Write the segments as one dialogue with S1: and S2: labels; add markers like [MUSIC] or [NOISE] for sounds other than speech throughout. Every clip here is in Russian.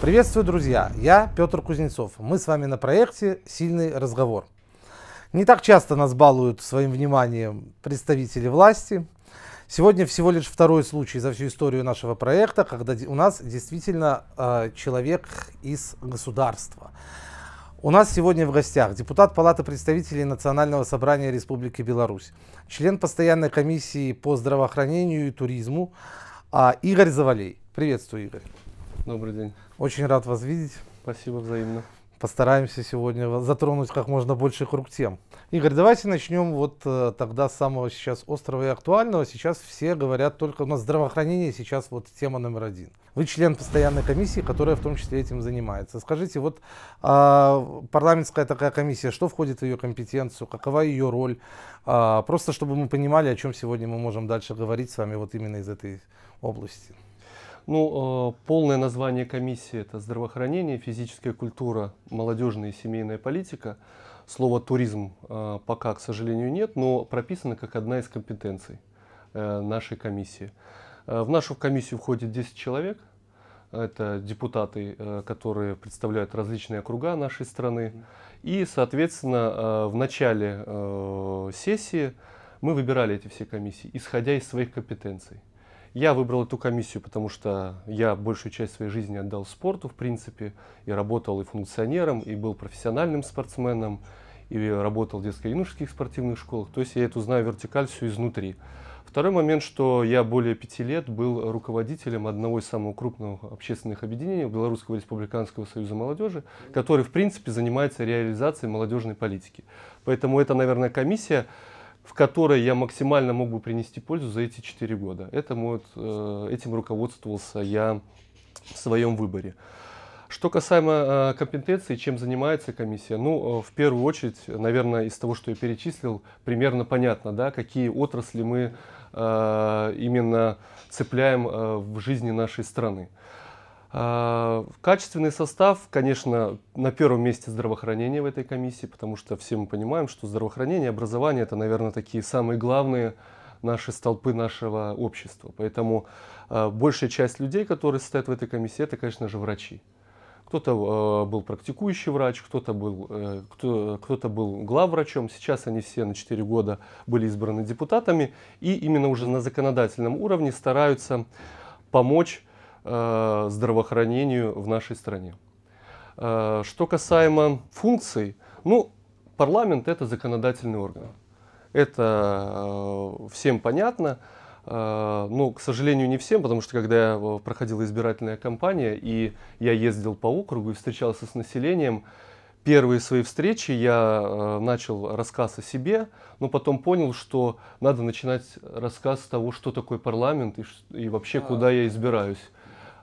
S1: Приветствую, друзья! Я Петр Кузнецов. Мы с вами на проекте «Сильный разговор». Не так часто нас балуют своим вниманием представители власти. Сегодня всего лишь второй случай за всю историю нашего проекта, когда у нас действительно э, человек из государства. У нас сегодня в гостях депутат Палаты представителей Национального собрания Республики Беларусь, член постоянной комиссии по здравоохранению и туризму э, Игорь Завалей. Приветствую, Игорь. Добрый день. Очень рад вас видеть. Спасибо взаимно. Постараемся сегодня затронуть как можно больше круг тем. Игорь, давайте начнем вот э, тогда с самого сейчас острого и актуального. Сейчас все говорят только у нас здравоохранение сейчас вот тема номер один. Вы член постоянной комиссии, которая в том числе этим занимается. Скажите, вот э, парламентская такая комиссия, что входит в ее компетенцию, какова ее роль? Э, просто чтобы мы понимали, о чем сегодня мы можем дальше говорить с вами вот именно из этой области. Ну, э, полное название комиссии
S2: – это здравоохранение, физическая культура, молодежная и семейная политика. Слово «туризм» э, пока, к сожалению, нет, но прописано как одна из компетенций э, нашей комиссии. В нашу комиссию входит 10 человек. Это депутаты, которые представляют различные округа нашей страны. И, соответственно, в начале сессии мы выбирали эти все комиссии, исходя из своих компетенций. Я выбрал эту комиссию, потому что я большую часть своей жизни отдал спорту, в принципе, и работал и функционером, и был профессиональным спортсменом, и работал в детско-юношеских спортивных школах. То есть я эту знаю вертикаль всю изнутри. Второй момент, что я более пяти лет был руководителем одного из самых крупных общественных объединений Белорусского республиканского союза молодежи, который, в принципе, занимается реализацией молодежной политики. Поэтому это, наверное, комиссия, в которой я максимально мог бы принести пользу за эти 4 года. Это вот, э, этим руководствовался я в своем выборе. Что касаемо э, компетенции, чем занимается комиссия, ну, э, в первую очередь, наверное, из того, что я перечислил, примерно понятно, да, какие отрасли мы именно цепляем в жизни нашей страны. А, качественный состав, конечно, на первом месте здравоохранения в этой комиссии, потому что все мы понимаем, что здравоохранение и образование – это, наверное, такие самые главные наши столпы нашего общества. Поэтому а, большая часть людей, которые стоят в этой комиссии, это, конечно же, врачи. Кто-то а, был практикующий врач, кто-то был, э, кто, кто-то был главврачом. Сейчас они все на 4 года были избраны депутатами и именно уже на законодательном уровне стараются помочь Э, здравоохранению в нашей стране. Э, что касаемо функций, ну, парламент – это законодательный орган. Это э, всем понятно, но, ну, к сожалению, не всем, потому что когда я проходила избирательная кампания, и я ездил по округу и встречался с населением, первые свои встречи я начал рассказ о себе, но потом понял, что надо начинать рассказ с того, что такое парламент и, и вообще а. куда я избираюсь.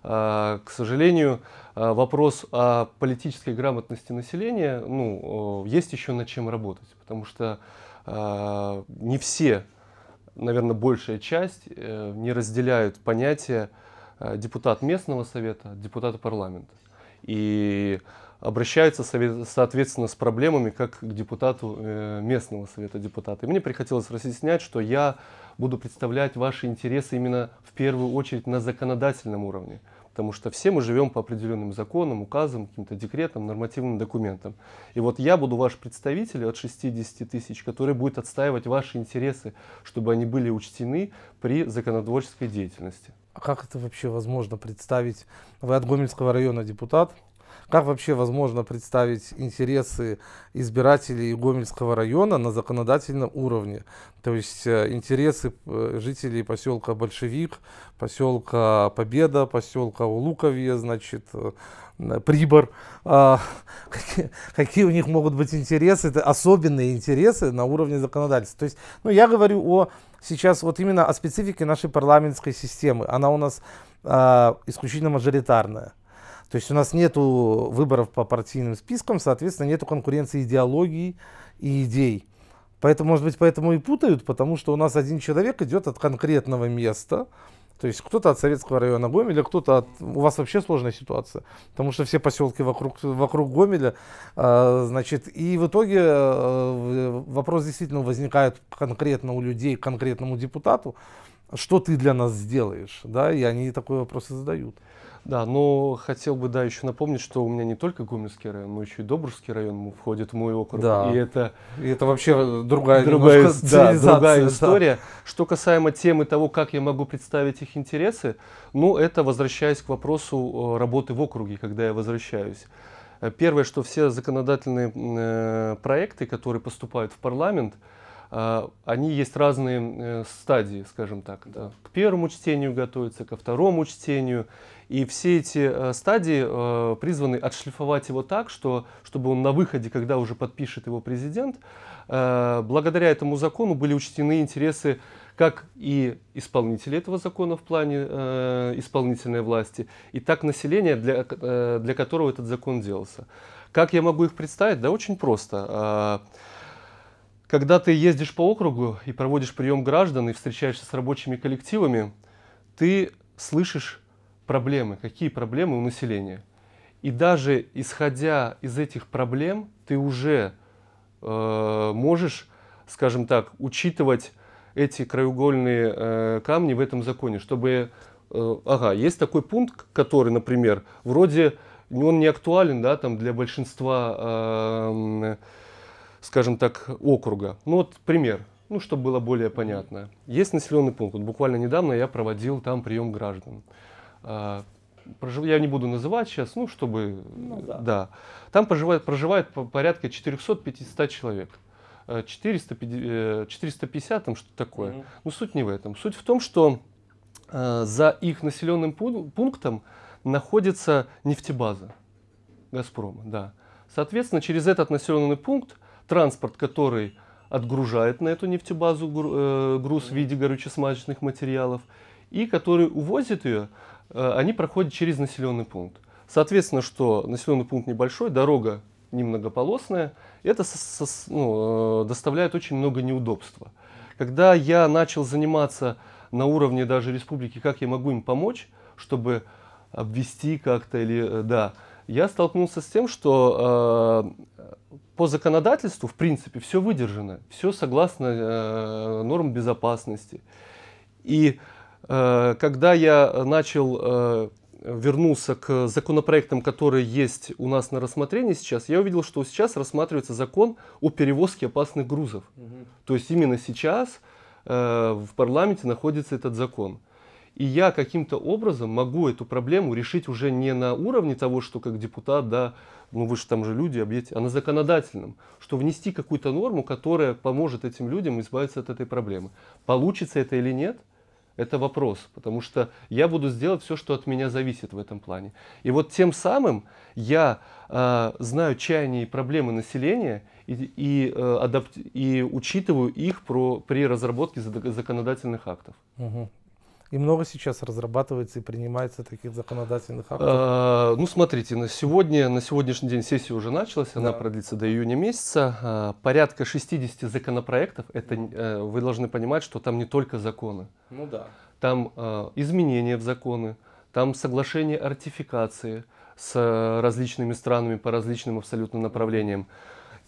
S2: Э, к сожалению, э, вопрос о политической грамотности населения, ну, э, есть еще над чем работать, потому что не все, наверное, большая часть не разделяют понятия депутат местного совета, депутата парламента. И обращаются, соответственно, с проблемами как к депутату местного совета депутата. И мне приходилось разъяснять, что я буду представлять ваши интересы именно в первую очередь на законодательном уровне. Потому что все мы живем по определенным законам, указам, каким-то декретам, нормативным документам. И вот я буду ваш представитель от 60 тысяч, который будет отстаивать ваши интересы, чтобы они были учтены при законотворческой деятельности.
S1: А как это вообще возможно представить? Вы от Гомельского района депутат, как вообще возможно представить интересы избирателей Гомельского района на законодательном уровне? То есть э, интересы э, жителей поселка Большевик, поселка Победа, поселка Улуковье, значит, э, Прибор. А, [LAUGHS] какие, у них могут быть интересы? Это особенные интересы на уровне законодательства. То есть, ну, я говорю о сейчас вот именно о специфике нашей парламентской системы. Она у нас а, исключительно мажоритарная. То есть у нас нет выборов по партийным спискам, соответственно, нет конкуренции идеологии и идей. Поэтому, может быть, поэтому и путают, потому что у нас один человек идет от конкретного места, то есть кто-то от советского района Гомеля, кто-то от... У вас вообще сложная ситуация, потому что все поселки вокруг, вокруг Гомеля, э, значит, и в итоге э, вопрос действительно возникает конкретно у людей, конкретному депутату, что ты для нас сделаешь, да, и они такой вопрос и задают. Да, но хотел бы,
S2: да, еще напомнить, что у меня не только Гомельский район, но еще и Добрусский район входит в мой округ. Да. И это, и это вообще другая, другая, да, другая история. Да. Что касаемо темы того, как я могу представить их интересы, ну, это возвращаясь к вопросу э, работы в округе, когда я возвращаюсь. Э, первое, что все законодательные э, проекты, которые поступают в парламент, они есть разные стадии, скажем так. Да. К первому чтению готовятся, ко второму чтению. И все эти э, стадии э, призваны отшлифовать его так, что, чтобы он на выходе, когда уже подпишет его президент, э, благодаря этому закону были учтены интересы как и исполнители этого закона в плане исполнительной власти, и так население, для, для которого этот закон делался. Как я могу их представить? Да очень просто. Когда ты ездишь по округу и проводишь прием граждан и встречаешься с рабочими коллективами, ты слышишь проблемы, какие проблемы у населения. И даже исходя из этих проблем, ты уже э, можешь, скажем так, учитывать эти краеугольные э, камни в этом законе, чтобы, э, ага, есть такой пункт, который, например, вроде он не актуален, да, там для большинства, э, скажем так, округа. Ну вот пример, ну чтобы было более понятно. Есть населенный пункт, вот буквально недавно я проводил там прием граждан. А, я не буду называть сейчас, ну, чтобы, ну, да. да. Там проживает, проживает порядка 400-500 человек. 450, э, 450 э, там что-то такое. Угу. Ну, суть не в этом. Суть в том, что э, за их населенным пунктом находится нефтебаза Газпрома, да. Соответственно, через этот населенный пункт транспорт, который отгружает на эту нефтебазу э, груз в виде горюче-смазочных материалов и который увозит ее, Э, они проходят через населенный пункт. Соответственно, что населенный пункт небольшой, дорога немногополосная, это со, со, ну, э, доставляет очень много неудобства. Когда я начал заниматься на уровне даже республики, как я могу им помочь, чтобы обвести как-то или э, да, я столкнулся с тем, что э, по законодательству в принципе все выдержано, все согласно э, норм безопасности. И Э, когда я начал э, вернулся к законопроектам, которые есть у нас на рассмотрении сейчас, я увидел, что сейчас рассматривается закон о перевозке опасных грузов. Угу. То есть именно сейчас э, в парламенте находится этот закон. И я каким-то образом могу эту проблему решить уже не на уровне того, что как депутат, да, ну вы же там же люди, объедете, а на законодательном, что внести какую-то норму, которая поможет этим людям избавиться от этой проблемы. Получится это или нет – это вопрос, потому что я буду сделать все, что от меня зависит в этом плане. И вот тем самым я э, знаю чаяния и проблемы населения и, и, э, адап- и учитываю их про, при разработке законодательных актов.
S1: Угу. И много сейчас разрабатывается и принимается таких законодательных актов.
S2: А, ну, смотрите, на сегодня, на сегодняшний день сессия уже началась, она да. продлится до июня месяца. А, порядка 60 законопроектов, это а, вы должны понимать, что там не только законы. Ну да. Там а, изменения в законы, там соглашение о ратификации с различными странами по различным абсолютно направлениям.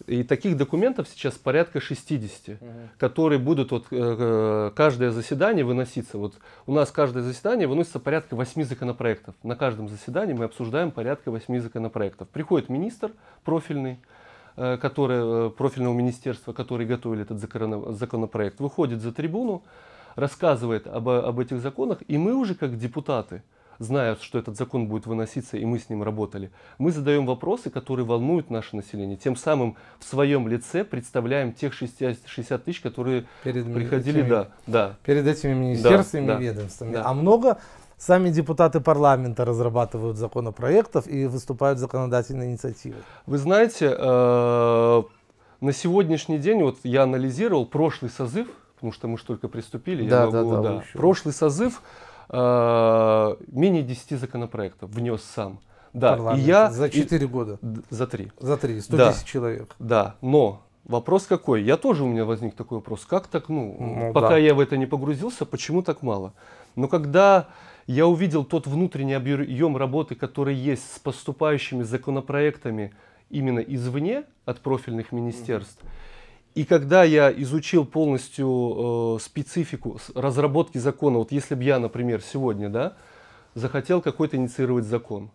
S2: И таких документов сейчас порядка 60, угу. которые будут вот, э, э, каждое заседание выноситься. Вот у нас каждое заседание выносится порядка 8 законопроектов. На каждом заседании мы обсуждаем порядка 8 законопроектов. Приходит министр профильный, э, который, э, профильного министерства, который готовили этот законопроект, выходит за трибуну, рассказывает об, об этих законах, и мы уже как депутаты – зная, что этот закон будет выноситься, и мы с ним работали, мы задаем вопросы, которые волнуют наше население. Тем самым в своем лице представляем тех 60, тысяч, которые перед приходили этими, да, да. перед этими министерствами да, и ведомствами. Да.
S1: А много сами депутаты парламента разрабатывают законопроектов и выступают законодательной инициативой?
S2: Вы знаете, э, на сегодняшний день, вот я анализировал прошлый созыв, потому что мы же только приступили, да, я могу, да, да, да. Прошлый созыв э, менее 10 законопроектов внес сам. Да, и я... За 4 и, года? За 3. За 3, 110 да, человек. Да, но Вопрос какой? Я тоже у меня возник такой вопрос. Как так, ну, ну пока да. я в это не погрузился, почему так мало? Но когда я увидел тот внутренний объем работы, который есть с поступающими законопроектами именно извне от профильных министерств, mm-hmm и когда я изучил полностью э, специфику разработки закона, вот если бы я, например, сегодня, да, захотел какой-то инициировать закон,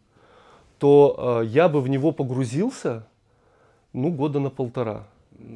S2: то э, я бы в него погрузился, ну, года на полтора.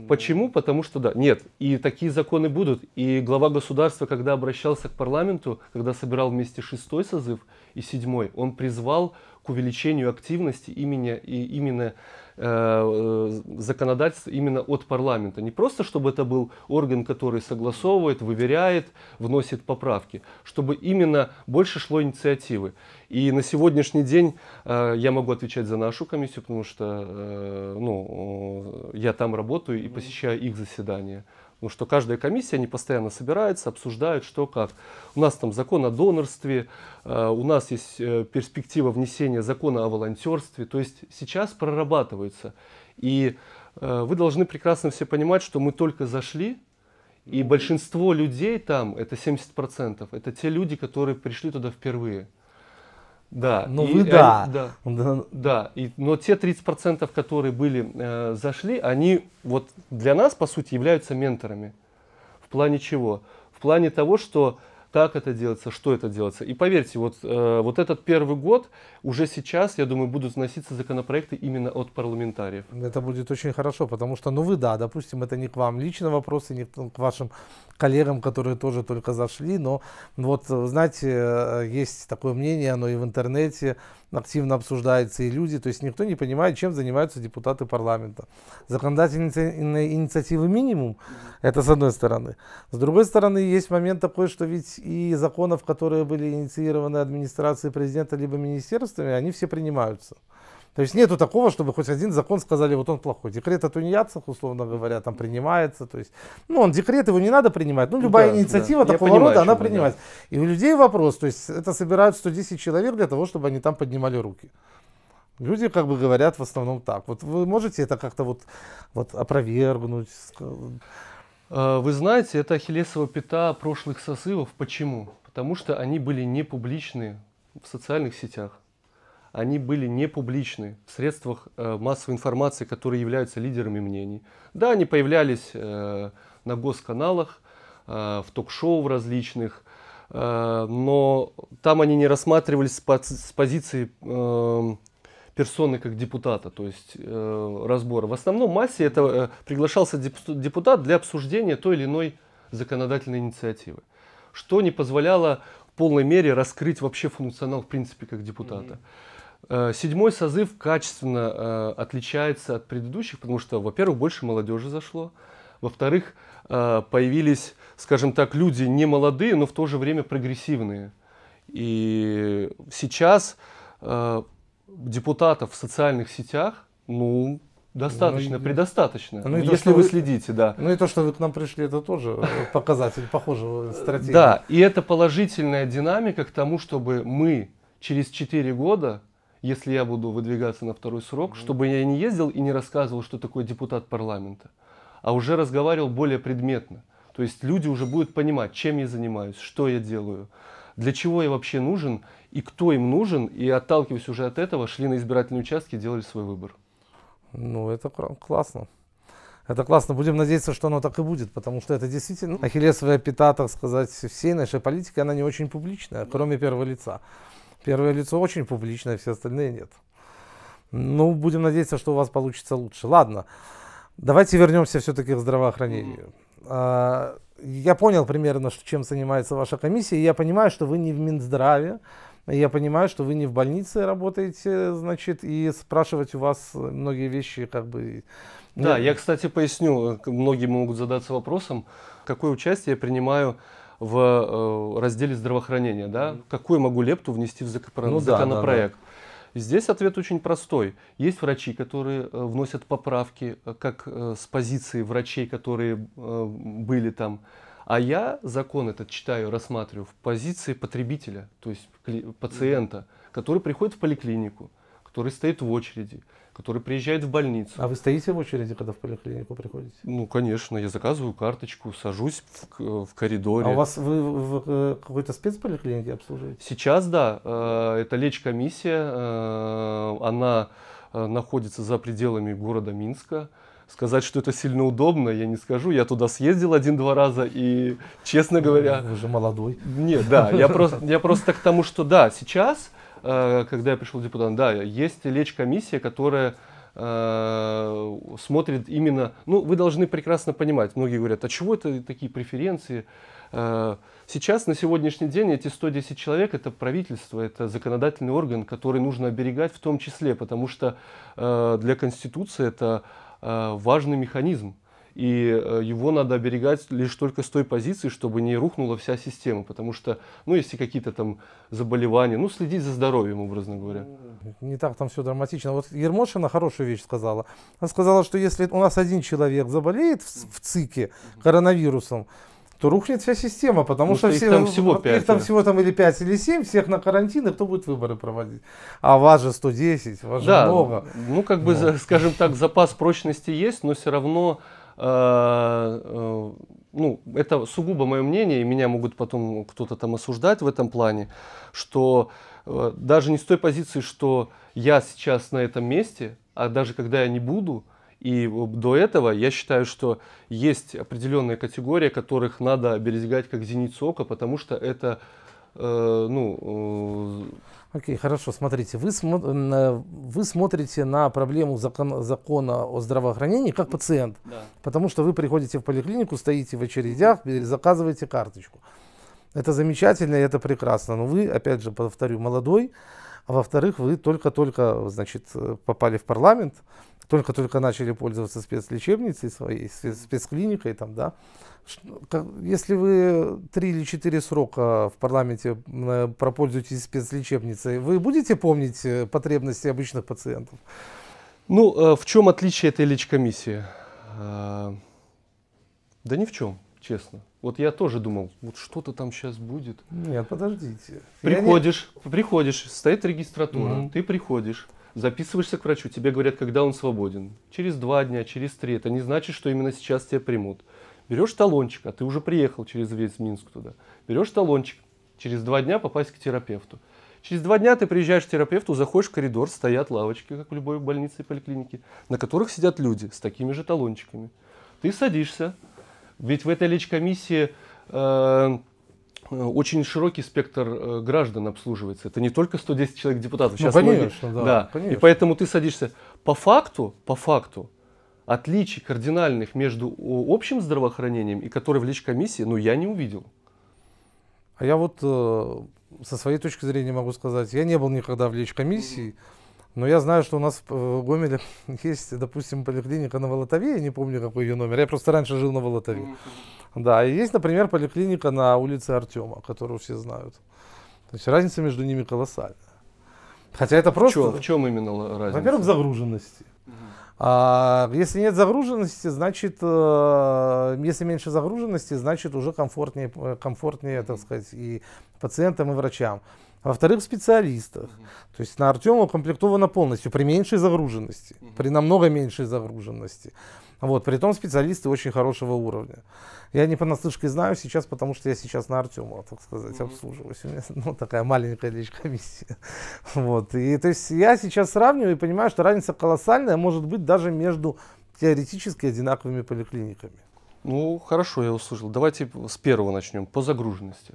S2: Почему? Потому что да. Нет, и такие законы будут. И глава государства, когда обращался к парламенту, когда собирал вместе шестой созыв и седьмой, он призвал к увеличению активности именно, и именно Э, законодательство именно от парламента. Не просто, чтобы это был орган, который согласовывает, выверяет, вносит поправки, чтобы именно больше шло инициативы. И на сегодняшний день э, я могу отвечать за нашу комиссию, потому что э, ну, э, я там работаю и посещаю их заседания. Потому что каждая комиссия, они постоянно собираются, обсуждают, что как. У нас там закон о донорстве, э, у нас есть э, перспектива внесения закона о волонтерстве. То есть сейчас прорабатывается. И э, вы должны прекрасно все понимать, что мы только зашли, и большинство людей там, это 70%, это те люди, которые пришли туда впервые. Да. но ну, и, вы да. да. Да. но те 30%, которые были, э, зашли, они вот для нас, по сути, являются менторами. В плане чего? В плане того, что как это делается, что это делается. И поверьте, вот, э, вот этот первый год уже сейчас, я думаю, будут
S1: вноситься законопроекты именно от парламентариев. Это будет очень хорошо, потому что, ну вы да, допустим, это не к вам лично вопрос, и не к вашим коллегам, которые тоже только зашли. Но вот, э, знаете, э, есть такое мнение, оно и в интернете активно обсуждается, и люди, то есть никто не понимает, чем занимаются депутаты парламента. Законодательные инициативы минимум, это с одной стороны. С другой стороны, есть момент такой, что ведь и законов, которые были инициированы администрацией президента либо министерствами, они все принимаются. То есть нету такого, чтобы хоть один закон сказали, вот он плохой. Декрет о тунеядцах, условно говоря, там принимается. То есть, ну, он декрет, его не надо принимать. Ну, любая да, инициатива да. такого понимаю, рода, она принимается. Да. И у людей вопрос, то есть это собирают 110 человек для того, чтобы они там поднимали руки. Люди как бы говорят в основном так. Вот вы можете это как-то вот, вот опровергнуть? Э, вы знаете, это ахиллесова пята прошлых созывов. Почему?
S2: Потому что они были не публичны в социальных сетях они были не публичны в средствах э, массовой информации, которые являются лидерами мнений. Да, они появлялись э, на госканалах, э, в ток-шоу различных, э, но там они не рассматривались с, пози с позиции э, персоны как депутата, то есть э, разбора. В основном массе это э, приглашался депутат для обсуждения той или иной законодательной инициативы, что не позволяло в полной мере раскрыть вообще функционал в принципе как депутата. Mm-hmm. Э, седьмой созыв качественно э, отличается от предыдущих, потому что, во-первых, больше молодежи зашло, во-вторых, э, появились, скажем так, люди не молодые, но в то же время прогрессивные. И сейчас депутатов в социальных сетях, ну, Достаточно, ну, предостаточно. Ну, если то, вы следите, да.
S1: Ну и то, что вы к нам пришли, это тоже [LAUGHS] показатель похожего стратегии. Да,
S2: и это положительная динамика к тому, чтобы мы через 4 года если я буду выдвигаться на второй срок, чтобы я не ездил и не рассказывал, что такое депутат парламента, а уже разговаривал более предметно. То есть люди уже будут понимать, чем я занимаюсь, что я делаю, для чего я вообще нужен и кто им нужен, и отталкиваясь уже от этого, шли на избирательные участки и делали свой выбор.
S1: Ну, это классно. Это классно. Будем надеяться, что оно так и будет, потому что это действительно ахиллесовая пята, так сказать, всей нашей политики, она не очень публичная, кроме первого лица. Первое лицо очень публичное, все остальные нет. Ну, будем надеяться, что у вас получится лучше. Ладно, давайте вернемся все-таки к здравоохранению. А, я понял примерно, чем занимается ваша комиссия. Я понимаю, что вы не в Минздраве, я понимаю, что вы не в больнице работаете, значит, и спрашивать у вас многие вещи как бы... Да, я, кстати, поясню, э, многие
S2: могут задаться вопросом, какое участие я принимаю в э, разделе здравоохранения, да, mm-hmm. какую могу лепту внести в закон, ну, законопроект. Да, да, да. Здесь ответ очень простой. Есть врачи, которые э, вносят поправки, э, как э, с позиции врачей, которые были там. А я закон этот читаю, рассматриваю в позиции потребителя, то есть пациента, который приходит в поликлинику который стоит в очереди, который приезжает в больницу. А вы
S1: стоите в очереди, когда в поликлинику приходите?
S2: Ну, конечно, я заказываю карточку, сажусь в, э, в коридоре. А у вас
S1: вы в э, какой-то спецполиклинике обслуживаете?
S2: Сейчас, да. Э, это леч комиссия, Она находится за пределами города Минска. Сказать, что это сильно удобно, я не скажу. Я туда съездил один-два раза и, честно говоря...
S1: Вы же молодой. Нет, да, я просто,
S2: я просто к тому, что да, сейчас Э, когда я пришел депутатом, да, есть лечь-комиссия, которая э, смотрит именно, ну, вы должны прекрасно понимать, многие говорят, а чего это такие преференции? Э, сейчас, на сегодняшний день, эти 110 человек – это правительство, это законодательный орган, который нужно оберегать в том числе, потому что для Конституции это важный механизм и э, его надо оберегать лишь только с той позиции, чтобы не рухнула вся система, потому что, ну, если какие-то там заболевания, ну, следить за здоровьем, образно говоря.
S1: Не так там все драматично. Вот Ермошина хорошую вещь сказала. Она сказала, что если у нас один человек заболеет в, в ЦИКе коронавирусом, то рухнет вся система, потому ну, что, что все, там всего 5. Их там всего там или 5, или 7, всех на карантин, и кто будет выборы проводить? А вас же 110, вас да, же много. Ну, как бы, ну.
S2: скажем так, запас прочности есть, но все равно Э, э, ну, это сугубо мое мнение, и меня могут потом кто-то там осуждать в этом плане, что э, даже не с той позиции, что я сейчас на этом месте, а даже когда я не буду, и до этого я считаю, что есть определенные категории, которых надо берегать как зеницу ока, потому что это э, ну, э,
S1: Окей, okay, хорошо, смотрите, вы, смо- э, вы смотрите на проблему закон- закона о здравоохранении как пациент, да. потому что вы приходите в поликлинику, стоите в очередях, заказываете карточку. Это замечательно и это прекрасно, но вы, опять же, повторю, молодой, а во-вторых, вы только-только, значит, попали в парламент, только-только начали пользоваться спецлечебницей своей, спецклиникой там, да. Ну, если вы три или четыре срока в парламенте э, пропользуетесь спецлечебницей, вы будете помнить э, потребности обычных пациентов?
S2: Ну, э, в чем отличие этой лечкомиссии? Да ни в чем, честно. Вот я тоже думал, вот что-то там сейчас будет. Нет,
S1: подождите. Приходишь,
S2: я не... приходишь, стоит регистратура, угу. ты приходишь, записываешься к врачу, тебе говорят, когда он свободен. Через два дня, через три. Это не значит, что именно сейчас тебя примут. Берешь талончик, а ты уже приехал через весь Минск туда. Берешь талончик, через два дня попасть к терапевту. Через два дня ты приезжаешь к терапевту, заходишь в коридор, стоят лавочки, как в любой больнице и поликлинике, на которых сидят люди с такими же талончиками. Ты садишься, ведь в этой лечкомиссии э, очень широкий спектр э, граждан обслуживается. Это не только 110 человек депутатов. Ну, Сейчас ну, конечно, многие, да, да. Конечно. И поэтому ты садишься. По факту, по факту, отличий кардинальных между общим
S1: здравоохранением и которые в лечкомиссии, ну, я не увидел. А я вот э, со своей точки зрения могу сказать, я не был никогда в лечкомиссии. комиссии но я знаю, что у нас в Гомеле [LAUGHS] есть, допустим, поликлиника на Волотове, я не помню, какой ее номер, я просто раньше жил на Волотове. Да, и есть, например, поликлиника на улице Артема, которую все знают. То есть разница между ними колоссальная. Хотя это просто... В чем, в чем именно разница? Во-первых, загруженности. А, если нет загруженности, значит, э, если меньше загруженности, значит уже комфортнее, э, комфортнее, так сказать, и пациентам, и врачам во-вторых, специалистах. Угу. То есть на Артема укомплектовано полностью при меньшей загруженности, угу. при намного меньшей загруженности. Вот, при том специалисты очень хорошего уровня. Я не понаслышке знаю сейчас, потому что я сейчас на Артема, так сказать, mm-hmm. обслуживаюсь. У меня [LAUGHS] ну, такая маленькая лишь комиссия. [LAUGHS] Вот. И то есть я сейчас сравниваю и понимаю, что разница колоссальная может быть даже между теоретически одинаковыми поликлиниками.
S2: Ну, хорошо, я услышал. Давайте с первого начнем, по загруженности.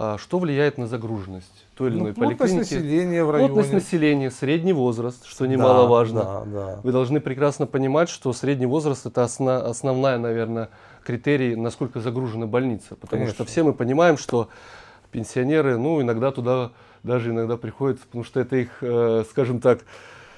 S2: А, что влияет на загруженность той или ну, иной ну, поликлиники. Плотность населения в районе. Плотность населения, средний возраст, что немаловажно. Да, да, да. Вы должны прекрасно понимать, что средний возраст это основ, основная, наверное, критерий, насколько загружена больница. Потому Конечно. что все мы понимаем, что пенсионеры, ну, иногда туда даже иногда приходят, потому что это их, э, скажем так,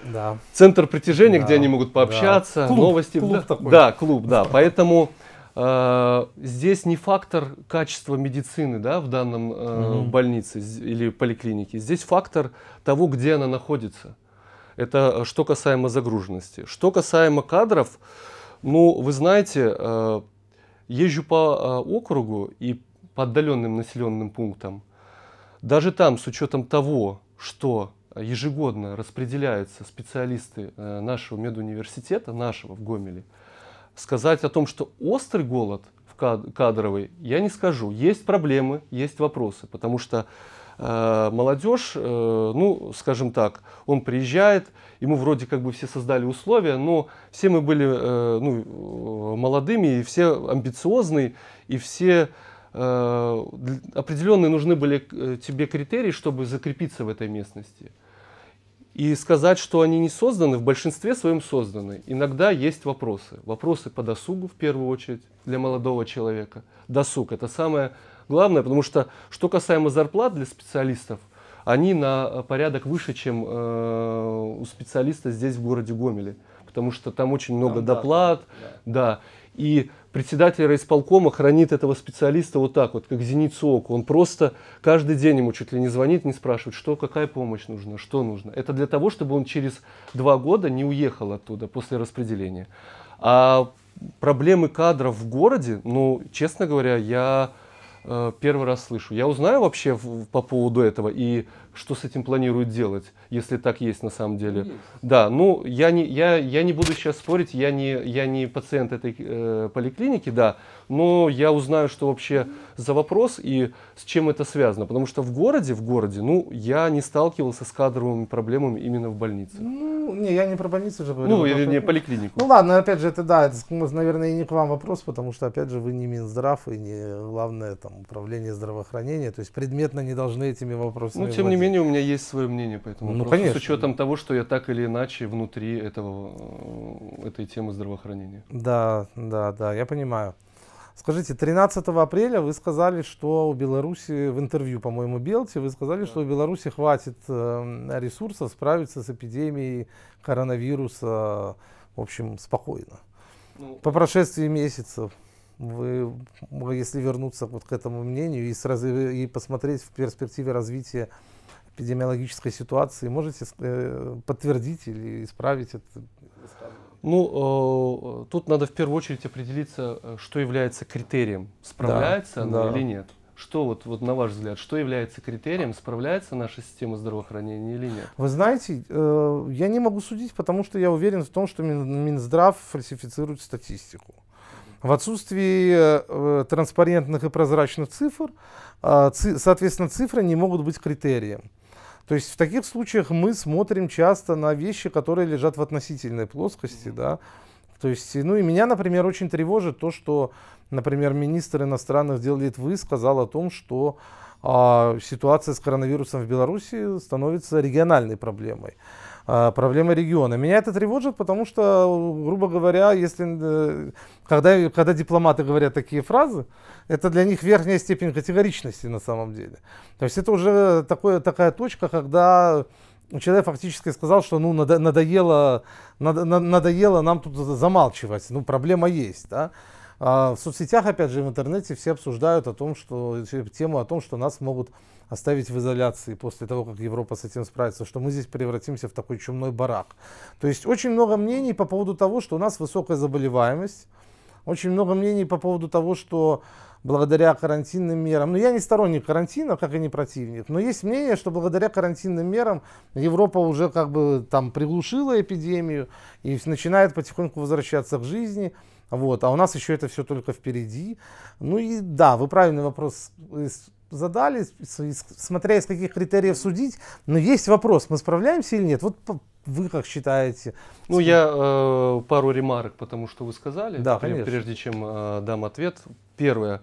S2: да. центр притяжения, да. где они могут пообщаться, да. клуб, новости. Клуб да, такой. да, клуб, да. [LAUGHS] Поэтому Э, здесь не фактор качества медицины да, в данном угу. больнице или поликлинике. Здесь фактор того, где она находится. Это э, что касаемо загруженности. Что касаемо кадров, ну, вы знаете, езжу по округу и по отдаленным населенным пунктам. Даже там, с учетом того, что ежегодно распределяются специалисты нашего медуниверситета, нашего в Гомеле, угу сказать о том, что острый голод в кадровый, я не скажу. Есть проблемы, есть вопросы, потому что э, молодежь, э, ну, скажем так, он приезжает, ему вроде как бы все создали условия, но все мы были э, ну, э, молодыми, и все амбициозные, и все э, определенные нужны были э, тебе критерии, чтобы закрепиться в этой местности. И сказать, что они не созданы, в большинстве своем созданы. Иногда есть вопросы. Вопросы по досугу, в первую очередь, для молодого человека. Досуг – это самое главное, потому что, что касаемо зарплат для специалистов, они на э, порядок выше, чем э, у специалиста здесь, в городе Гомеле. Потому что там очень много там, доплат. Да. да. И председатель райисполкома хранит этого специалиста вот так вот, как зеницу ока. Он просто каждый день ему чуть ли не звонит, не спрашивает, что, какая помощь нужна, что нужно. Это для того, чтобы он через два года не уехал оттуда после распределения. А проблемы кадров в городе, ну, честно говоря, я Э, первый раз слышу. Я узнаю вообще в, по поводу этого и что с этим планируют делать, если так есть на самом деле. Есть. Да, ну я не, я, я не буду сейчас спорить, я не, я не пациент этой э, поликлиники, да, но я узнаю, что вообще за вопрос и с чем это связано. Потому что в городе, в городе, ну, я не сталкивался с кадровыми проблемами именно в больнице.
S1: Ну, не, я не про больницу же. говорю. Ну, или не ну, поликлинику. Ну ладно, опять же, это да, это, наверное, и не к вам вопрос, потому что, опять же, вы не Минздрав и не главное это там, управление здравоохранения, то есть предметно не должны этими вопросами. Ну, тем владеть. не менее, у меня есть свое мнение по этому ну, вопросу, конечно. с
S2: учетом того, что я так или иначе внутри этого, э, этой темы здравоохранения. Да, да, да, я понимаю.
S1: Скажите, 13 апреля вы сказали, что у Беларуси, в интервью, по-моему, Белти, вы сказали, да. что у Беларуси хватит э, ресурсов справиться с эпидемией коронавируса, в общем, спокойно. Ну, По прошествии месяцев вы, если вернуться вот к этому мнению и, сразу, и посмотреть в перспективе развития эпидемиологической ситуации, можете э, подтвердить или исправить это? Ну, э, тут надо в первую очередь определиться, э,
S2: что является критерием, справляется да, она да. или нет. Что вот, вот на ваш взгляд, что является критерием, справляется наша система здравоохранения или нет?
S1: Вы знаете, э, я не могу судить, потому что я уверен в том, что Минздрав фальсифицирует статистику. В отсутствии э, транспарентных и прозрачных цифр, а, соответственно, цифры не могут быть критерием. То есть в таких случаях мы смотрим часто на вещи, которые лежат в относительной плоскости, да. То есть, ну и меня, например, очень тревожит то, что, например, министр иностранных дел Литвы сказал о том, что а, ситуация с коронавирусом в Беларуси становится региональной проблемой. А, проблемы региона. Меня это тревожит, потому что, грубо говоря, если, э, когда, когда дипломаты говорят такие фразы, это для них верхняя степень категоричности на самом деле. То есть это уже такое, такая точка, когда человек фактически сказал, что ну, надо надоело, надоело нам тут замалчивать, ну проблема есть. Да? А в соцсетях, опять же, в интернете все обсуждают о том, что, тему о том, что нас могут оставить в изоляции после того, как Европа с этим справится, что мы здесь превратимся в такой чумной барак. То есть очень много мнений по поводу того, что у нас высокая заболеваемость, очень много мнений по поводу того, что благодаря карантинным мерам, но ну, я не сторонник карантина, как и не противник, но есть мнение, что благодаря карантинным мерам Европа уже как бы там приглушила эпидемию и начинает потихоньку возвращаться к жизни. Вот, а у нас еще это все только впереди. Ну и да, вы правильный вопрос э, задали, смотря из каких критериев судить. Но есть вопрос, мы справляемся или нет? Вот вы как считаете?
S2: Ну, я э, пару ремарок, потому что вы сказали, да, прежде, чем э, дам ответ. Первое.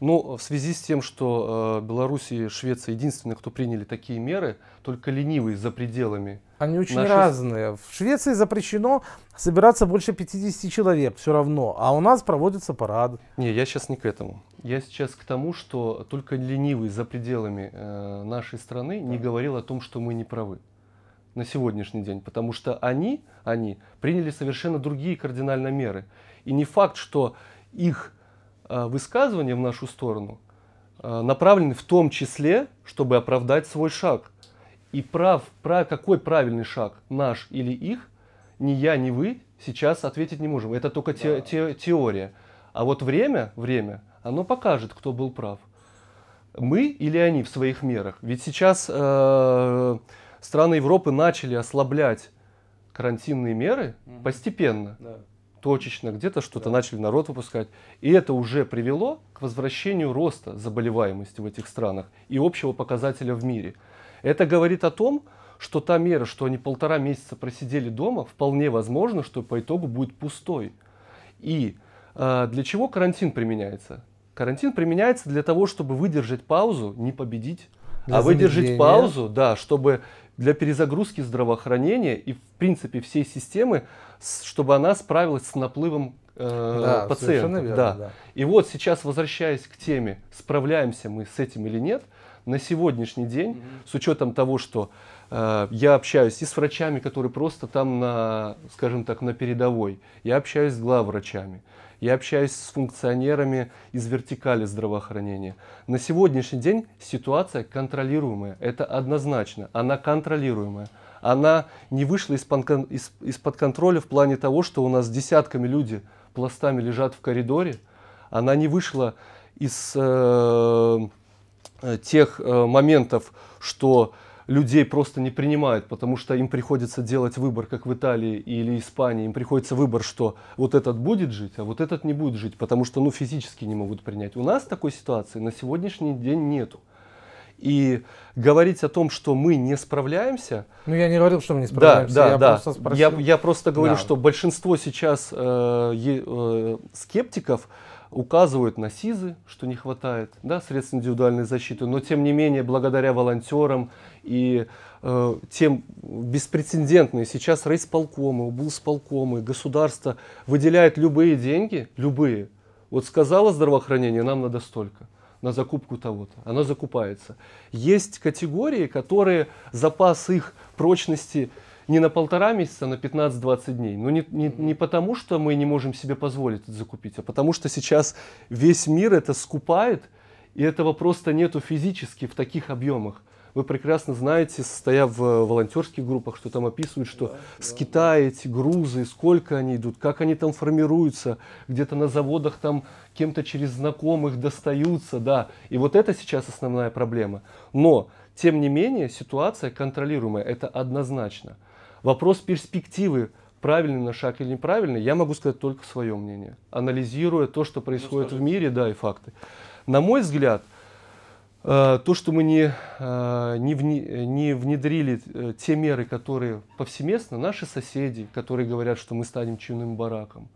S2: Ну, в связи с тем, что э, Беларусь и Швеция единственные, кто приняли такие меры, только ленивые за пределами. Они очень нашей... разные. В
S1: Швеции запрещено собираться больше 50 человек все равно, а у нас проводится парад.
S2: Не, я сейчас не к этому. Я сейчас к тому, что только ленивый за пределами э, нашей страны да. не говорил о том, что мы не правы на сегодняшний день, потому что они, они приняли совершенно другие кардинальные меры. И не факт, что их Э, высказывания в нашу сторону э, направлены в том числе, чтобы оправдать свой шаг. И прав, про какой правильный шаг, наш или их, ни я, ни вы сейчас ответить не можем. Это только да. те, те, теория. А вот время, время, оно покажет, кто был прав. Мы или они в своих мерах. Ведь сейчас э, страны Европы начали ослаблять карантинные меры угу. постепенно. Да точечно, где-то что-то да. начали народ выпускать. И это уже привело к возвращению роста заболеваемости в этих странах и общего показателя в мире. Это говорит о том, что та мера, что они полтора месяца просидели дома, вполне возможно, что по итогу будет пустой. И э, для чего карантин применяется? Карантин применяется для того, чтобы выдержать паузу, не победить, для а выдержать паузу, да, чтобы для перезагрузки здравоохранения и, в принципе, всей системы, чтобы она справилась с наплывом э, да, пациентов. Верно, да. Да. И вот сейчас, возвращаясь к теме, справляемся мы с этим или нет, на сегодняшний день, mm -hmm. с учетом того, что э, я общаюсь и с врачами, которые просто там на, скажем так, на передовой, я общаюсь с главврачами, я общаюсь с функционерами из вертикали здравоохранения. На сегодняшний день ситуация контролируемая, это однозначно, она контролируемая. Она не вышла из-под контроля в плане того, что у нас десятками люди пластами лежат в коридоре, она не вышла из э, тех э, моментов, что людей просто не принимают, потому что им приходится делать выбор, как в Италии или Испании, им приходится выбор, что вот этот будет жить, а вот этот не будет жить, потому что ну, физически не могут принять. У нас такой ситуации на сегодняшний день нету. И говорить о том, что мы не справляемся...
S1: Ну, я не говорил, что мы не справляемся. Да, да, я да. Просто я, я просто говорю, да. что
S2: большинство сейчас э, э, скептиков, указывают на СИЗы, что не хватает да, средств индивидуальной защиты, но тем не менее, благодаря волонтерам и э, тем беспрецедентные сейчас райисполкомы, облсполкомы, государство выделяет любые деньги, любые. Вот сказала здравоохранение, нам надо столько на закупку того-то. Оно закупается. Есть категории, которые запас их прочности не на полтора месяца, а на 15-20 дней. Но ну, не, не, не потому, что мы не можем себе позволить это закупить, а потому что сейчас весь мир это скупает, и этого просто нету физически в таких объемах. Вы прекрасно знаете, стоя в э, волонтерских группах, что там описывают, что да, с Китая эти грузы, сколько они идут, как они там формируются, где-то на заводах там кем-то через знакомых достаются, да. И вот это сейчас основная проблема. Но, тем не менее, ситуация контролируемая, это однозначно. Вопрос перспективы, правильный на шаг или неправильный, я могу сказать только свое мнение, анализируя то, что происходит ну, в мире, да, и факты. На мой взгляд, э, то, что мы не, э, не внедрили э, те меры, которые повсеместно наши соседи, которые говорят, что мы станем чинным бараком,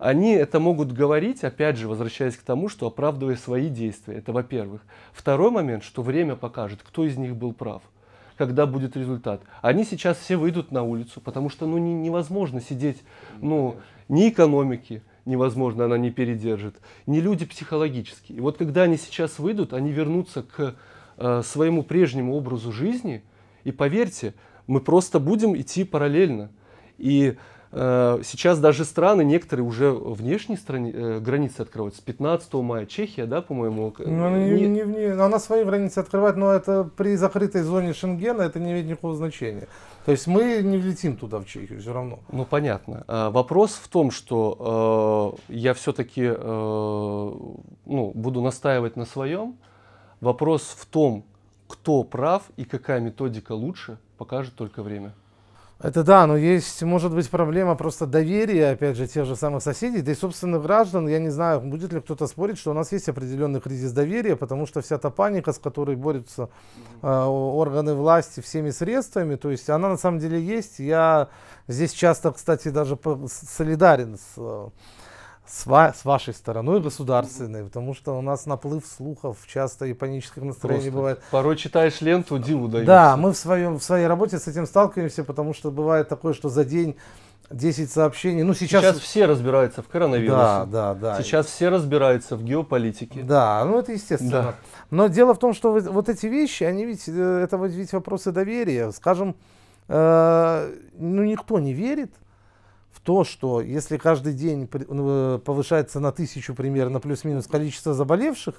S2: они это могут говорить, опять же, возвращаясь к тому, что оправдывая свои действия. Это во-первых. Второй момент, что время покажет, кто из них был прав – когда будет результат. Они сейчас все выйдут на улицу, потому что ну, не, невозможно сидеть, ну, ну ни экономики невозможно, она не передержит, ни люди психологически. И вот когда они сейчас выйдут, они вернутся к э, своему прежнему образу жизни, и поверьте, мы просто будем идти параллельно. И Э, сейчас даже страны, некоторые уже внешние страни, э, границы открывают. С 15 мая Чехия, да, по-моему? Ну, она, не, не,
S1: не, она свои границы открывает, но это при закрытой зоне Шенгена это не имеет никакого значения. То есть мы не влетим туда, в Чехию, все равно.
S2: Ну, понятно. А, вопрос в том, что э, я все-таки э, ну, буду настаивать на своем. Вопрос в том, кто
S1: прав и какая методика лучше, покажет только время. Это да, но есть, может быть, проблема просто доверия, опять же, тех же самых соседей, да и собственных граждан. Я не знаю, будет ли кто-то спорить, что у нас есть определенный кризис доверия, потому что вся та паника, с которой борются э, органы власти всеми средствами, то есть она на самом деле есть. Я здесь часто, кстати, даже солидарен с э, с, ва- с вашей стороной государственной, потому что у нас наплыв слухов, часто и панических настроений Просто. бывает. Порой читаешь ленту, диву даешься. Да, мы в, своем, в своей работе с этим сталкиваемся, потому что бывает такое, что за день 10 сообщений. Ну, сейчас... сейчас все
S2: разбираются в коронавирусе. Да, да, да. Сейчас все разбираются
S1: в геополитике. Да, ну это естественно. Да. Но дело в том, что вот эти вещи, они ведь, э, это ведь вопросы доверия. Скажем, э, ну никто не верит, то, что если каждый день ну, э, повышается на тысячу примерно плюс-минус количество заболевших,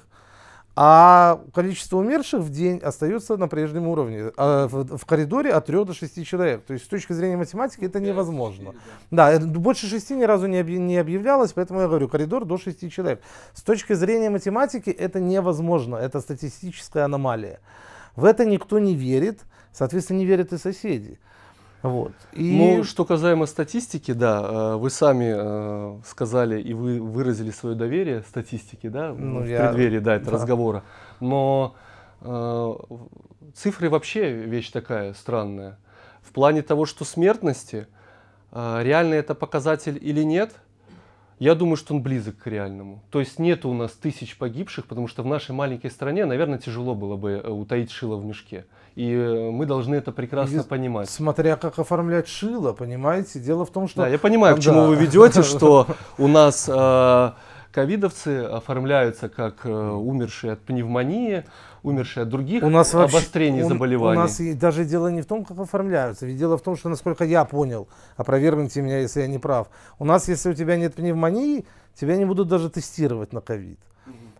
S1: а количество умерших в день остается на прежнем уровне, а в коридоре от 3 до 6 человек. То есть с точки зрения математики это невозможно. Да, э, больше 6 ни разу не объявлялось, поэтому я говорю, коридор до 6 человек. С точки зрения математики это невозможно, это статистическая аномалия. В это никто не верит, соответственно, не верят и соседи. Вот. И... Ну, что касаемо
S2: статистики, да, э, вы сами э, сказали и вы выразили свое доверие статистике, да, ну, в я... да, это да. разговора. Но э, цифры вообще вещь такая странная. В плане того, что смертности, э, реально это показатель или нет – я думаю, что он близок к реальному. То есть нет у нас тысяч погибших, потому что в нашей маленькой стране, наверное, тяжело было бы э, утаить шило в мешке. И э, мы должны это прекрасно и, понимать.
S1: Смотря как оформлять шило, понимаете? Дело в том, что... Да, я понимаю, к чему да. вы ведете, [LAUGHS] что
S2: у нас... Э, ковидовцы оформляются как э, умершие от пневмонии, умершие от других у нас обострений вообще, заболеваний. У нас
S1: даже дело не в том, как оформляются, ведь дело в том, что, насколько я понял, опровергните меня, если я не прав, у нас, если у тебя нет пневмонии, тебя не будут даже тестировать на ковид.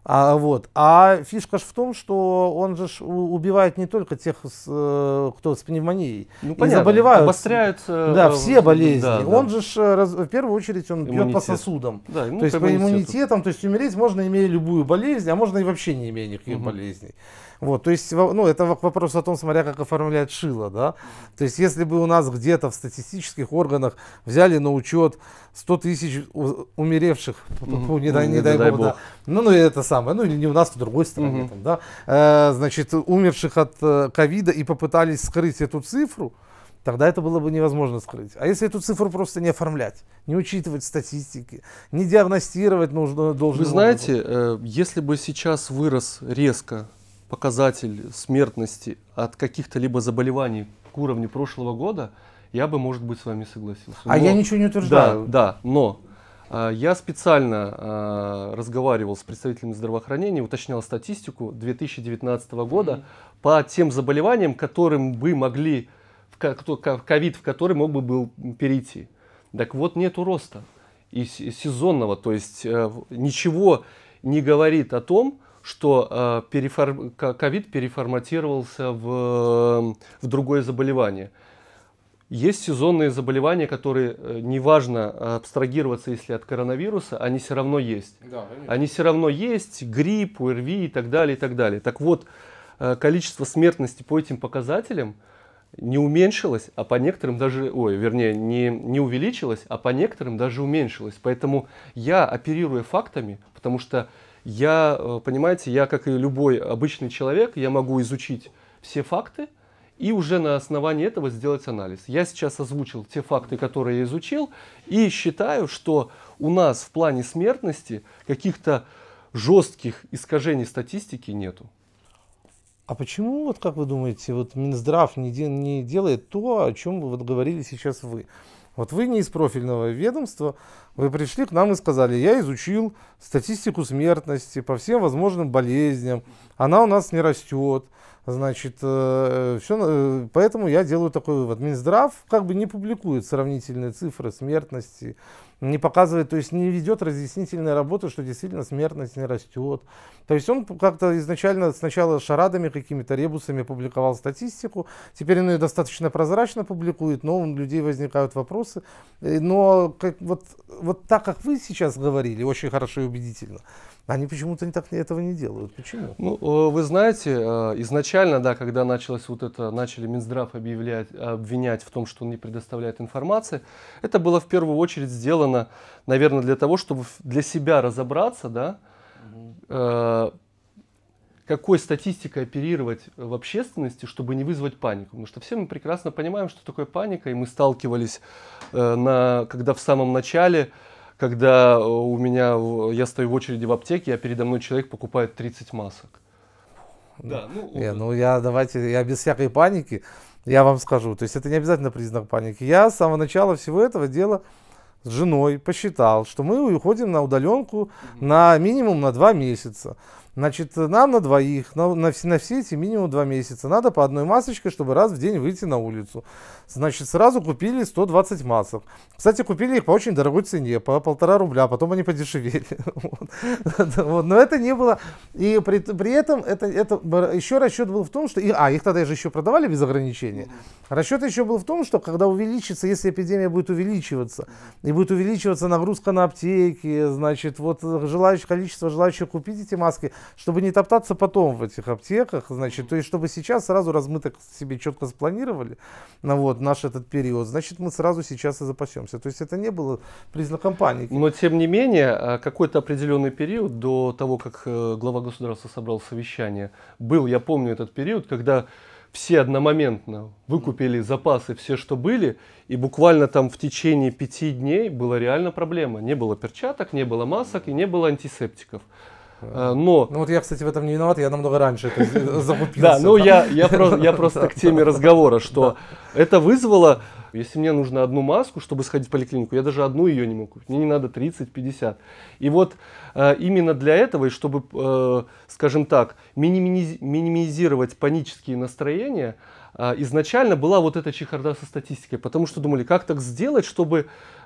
S1: А, вот. а фишка ж в том, что он же убивает не только тех, с, э, кто с пневмонией. Ну, понятно. И заболевают. Обостряются. Э, да, все болезни. Да, он же э, раз, в первую очередь он иммунитет. пьет по сосудам. Да, то есть по иммунитетам. То есть умереть можно, имея любую болезнь, а можно и вообще не имея никаких угу. болезней. Вот, то есть, ну, это вопрос о том, смотря как оформляет шило, да. То есть, если бы у нас где-то в статистических органах взяли на учет 100 тысяч умеревших, угу. не, дай, ну, не, не дай, бог, бог. Да. ну, ну, это самое, ну, не у нас, а в другой стране, угу. там, да, э, значит, умерших от э, ковида и попытались скрыть эту цифру, тогда это было бы невозможно скрыть. А если эту цифру просто не оформлять, не учитывать статистики, не диагностировать нужно должным Вы знаете,
S2: образом? Э, если бы сейчас вырос резко показатель смертности от каких-то либо заболеваний к уровню прошлого года, я бы, может быть, с вами согласился. А я ничего не утверждаю. Да, да, но э, я специально э, разговаривал с представителями здравоохранения, уточнял статистику 2019 года mm-hmm. по тем заболеваниям, которым бы могли, в ковид, в который мог бы был перейти. Так вот, нету роста и сезонного, то есть э, ничего не говорит о том, что э, переформ... ковид переформатировался в, в другое заболевание. Есть сезонные заболевания, которые э, неважно абстрагироваться, если от коронавируса, они все равно есть. Да, они все равно есть, грипп, УРВИ и так далее, и так далее. Так вот, э, количество смертности по этим показателям не уменьшилось, а по некоторым даже, ой, вернее, не, не увеличилось, а по некоторым даже уменьшилось. Поэтому я оперирую фактами, потому что я, э, понимаете, я, как и любой обычный человек, я могу изучить все факты и уже на основании этого сделать анализ. Я сейчас озвучил те факты, которые я изучил, и считаю, что у нас в плане смертности каких-то жестких искажений статистики нету.
S1: А почему, вот как вы думаете, вот Минздрав не, не делает то, о чем вы вот говорили сейчас вы? Вот вы не из профильного ведомства, вы пришли к нам и сказали, я изучил статистику смертности по всем возможным болезням, она у нас не растет, значит, э, все, э, поэтому я делаю такой вывод. Минздрав как бы не публикует сравнительные цифры смертности не показывает, то есть не ведет разъяснительной работы, что действительно смертность не растет. То есть он как-то изначально сначала шарадами, какими-то ребусами публиковал статистику, теперь он ее достаточно прозрачно публикует, но у людей возникают вопросы. Э, но как, вот, вот так, как вы сейчас говорили, очень хорошо и убедительно, они почему-то так этого не делают. Почему?
S2: Ну, э, вы знаете, э, изначально, да, когда началось вот это, начали Минздрав объявлять, обвинять в том, что он не предоставляет информации, это было в первую очередь сделано, наверное, для того, чтобы для себя разобраться, да, угу. какой статистикой оперировать в общественности, чтобы не вызвать панику. Потому что все мы прекрасно понимаем, что такое паника, и мы сталкивались, на, когда в самом начале когда э, у меня, я стою в очереди в аптеке, а передо мной человек покупает 30 масок.
S1: Да, ну, не, ну я давайте, я без всякой паники, я вам скажу, то есть это не обязательно признак паники. Я с самого начала всего этого дела с женой посчитал, что мы уходим на удаленку угу. на минимум на два месяца. Значит, нам на двоих, на, на, все, на все эти минимум два месяца надо по одной масочке, чтобы раз в день выйти на улицу. Значит, сразу купили 120 масок. Кстати, купили их по очень дорогой цене, по полтора рубля, потом они подешевели. [LAUGHS] Вот. Но это не было... И при, при этом это, это еще расчет был в том, что... а, их тогда же еще продавали без ограничений. Расчет еще был в том, что когда увеличится, если эпидемия будет увеличиваться, и будет увеличиваться нагрузка на аптеки, значит, вот желающих, количество желающих купить эти маски, чтобы не топтаться потом в этих аптеках, значит, то есть чтобы сейчас сразу размыток себе четко спланировали. Ну, вот наш этот период, значит, мы сразу сейчас и запасемся. То есть это не было признаком паники.
S2: Но, тем не менее, э, какой-то определенный период до того, как э, глава государства собрал совещание, был, я помню, этот период, когда все одномоментно выкупили запасы, все, что были, и буквально там в течение пяти дней была реально проблема. Не было перчаток, не было масок и не было антисептиков. Э, но... Ну вот я, кстати, в этом не виноват, я
S1: намного раньше это [LAUGHS] закупился. Да, ну я, я, [LAUGHS] просто, просто к теме
S2: разговора, что это вызвало, если мне нужно одну маску, чтобы сходить в поликлинику, я даже одну ее не могу купить, мне не надо 30-50. И вот э, именно для этого, и чтобы, э, скажем так, минимизировать панические настроения, изначально была вот эта чехарда со статистикой, потому что думали, как так сделать, чтобы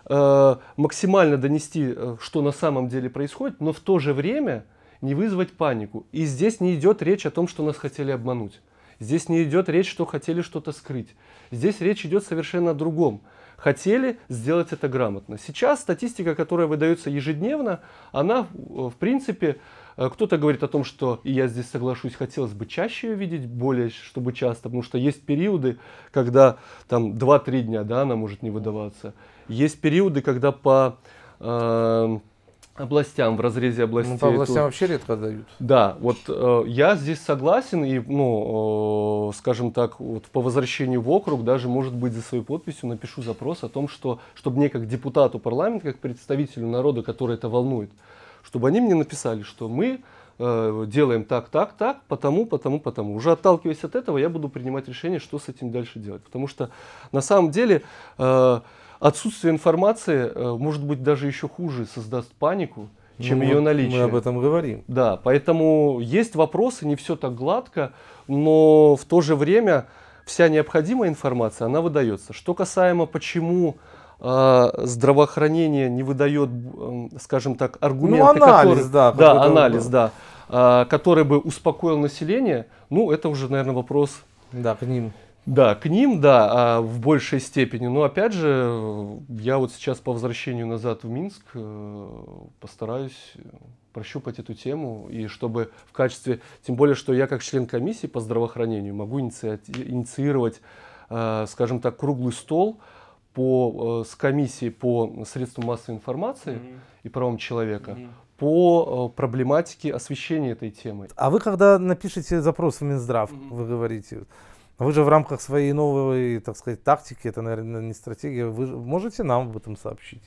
S2: максимально донести, что на самом деле происходит, но в то же время не вызвать панику. И здесь не идет речь о том, что нас хотели обмануть. Здесь не идет речь, что хотели что-то скрыть. Здесь речь идет совершенно о другом. Хотели сделать это грамотно. Сейчас статистика, которая выдается ежедневно, она, э, в принципе, э, кто-то говорит о том, что, и я здесь соглашусь, хотелось бы чаще ее видеть, более, чтобы часто, потому что есть периоды, когда там 2-3 дня, да, она может не выдаваться. Есть периоды, когда по э, областям в разрезе областей. Ну, по областям тут... вообще редко дают. Да, вот э, я здесь согласен и, ну, э, скажем так, вот по возвращению в округ даже, может быть, за своей подписью напишу запрос о том, что, чтобы мне как депутату парламента, как представителю народа, который это волнует, чтобы они мне написали, что мы э, делаем так, так, так, потому, потому, потому. Уже отталкиваясь от этого, я буду принимать решение, что с этим дальше делать. Потому что на самом деле... Э, Отсутствие информации, э, может быть, даже еще хуже создаст панику, чем ну, ее наличие. Мы об этом говорим. Да, поэтому есть вопросы, не все так гладко, но в то же время вся необходимая информация, она выдается. Что касаемо, почему а, здравоохранение не выдает, скажем так, аргументы, ну, анализ, которые, да, да анализ, да, а, который бы успокоил население, ну это уже, наверное, вопрос да, к ним да, к ним, да, а в большей степени. Но опять же, я вот сейчас по возвращению назад в Минск э, постараюсь э, прощупать эту тему и чтобы в качестве, тем более, что я как член комиссии по здравоохранению могу инициировать, э, скажем так, круглый стол по, с комиссией по средствам массовой информации mm-hmm. и правам человека mm-hmm по проблематике освещения этой темы.
S1: А вы когда напишете запрос в Минздрав, mm-hmm. вы говорите, но вы же в рамках своей новой, так сказать, тактики, это, наверное, не стратегия, вы можете нам об этом сообщить?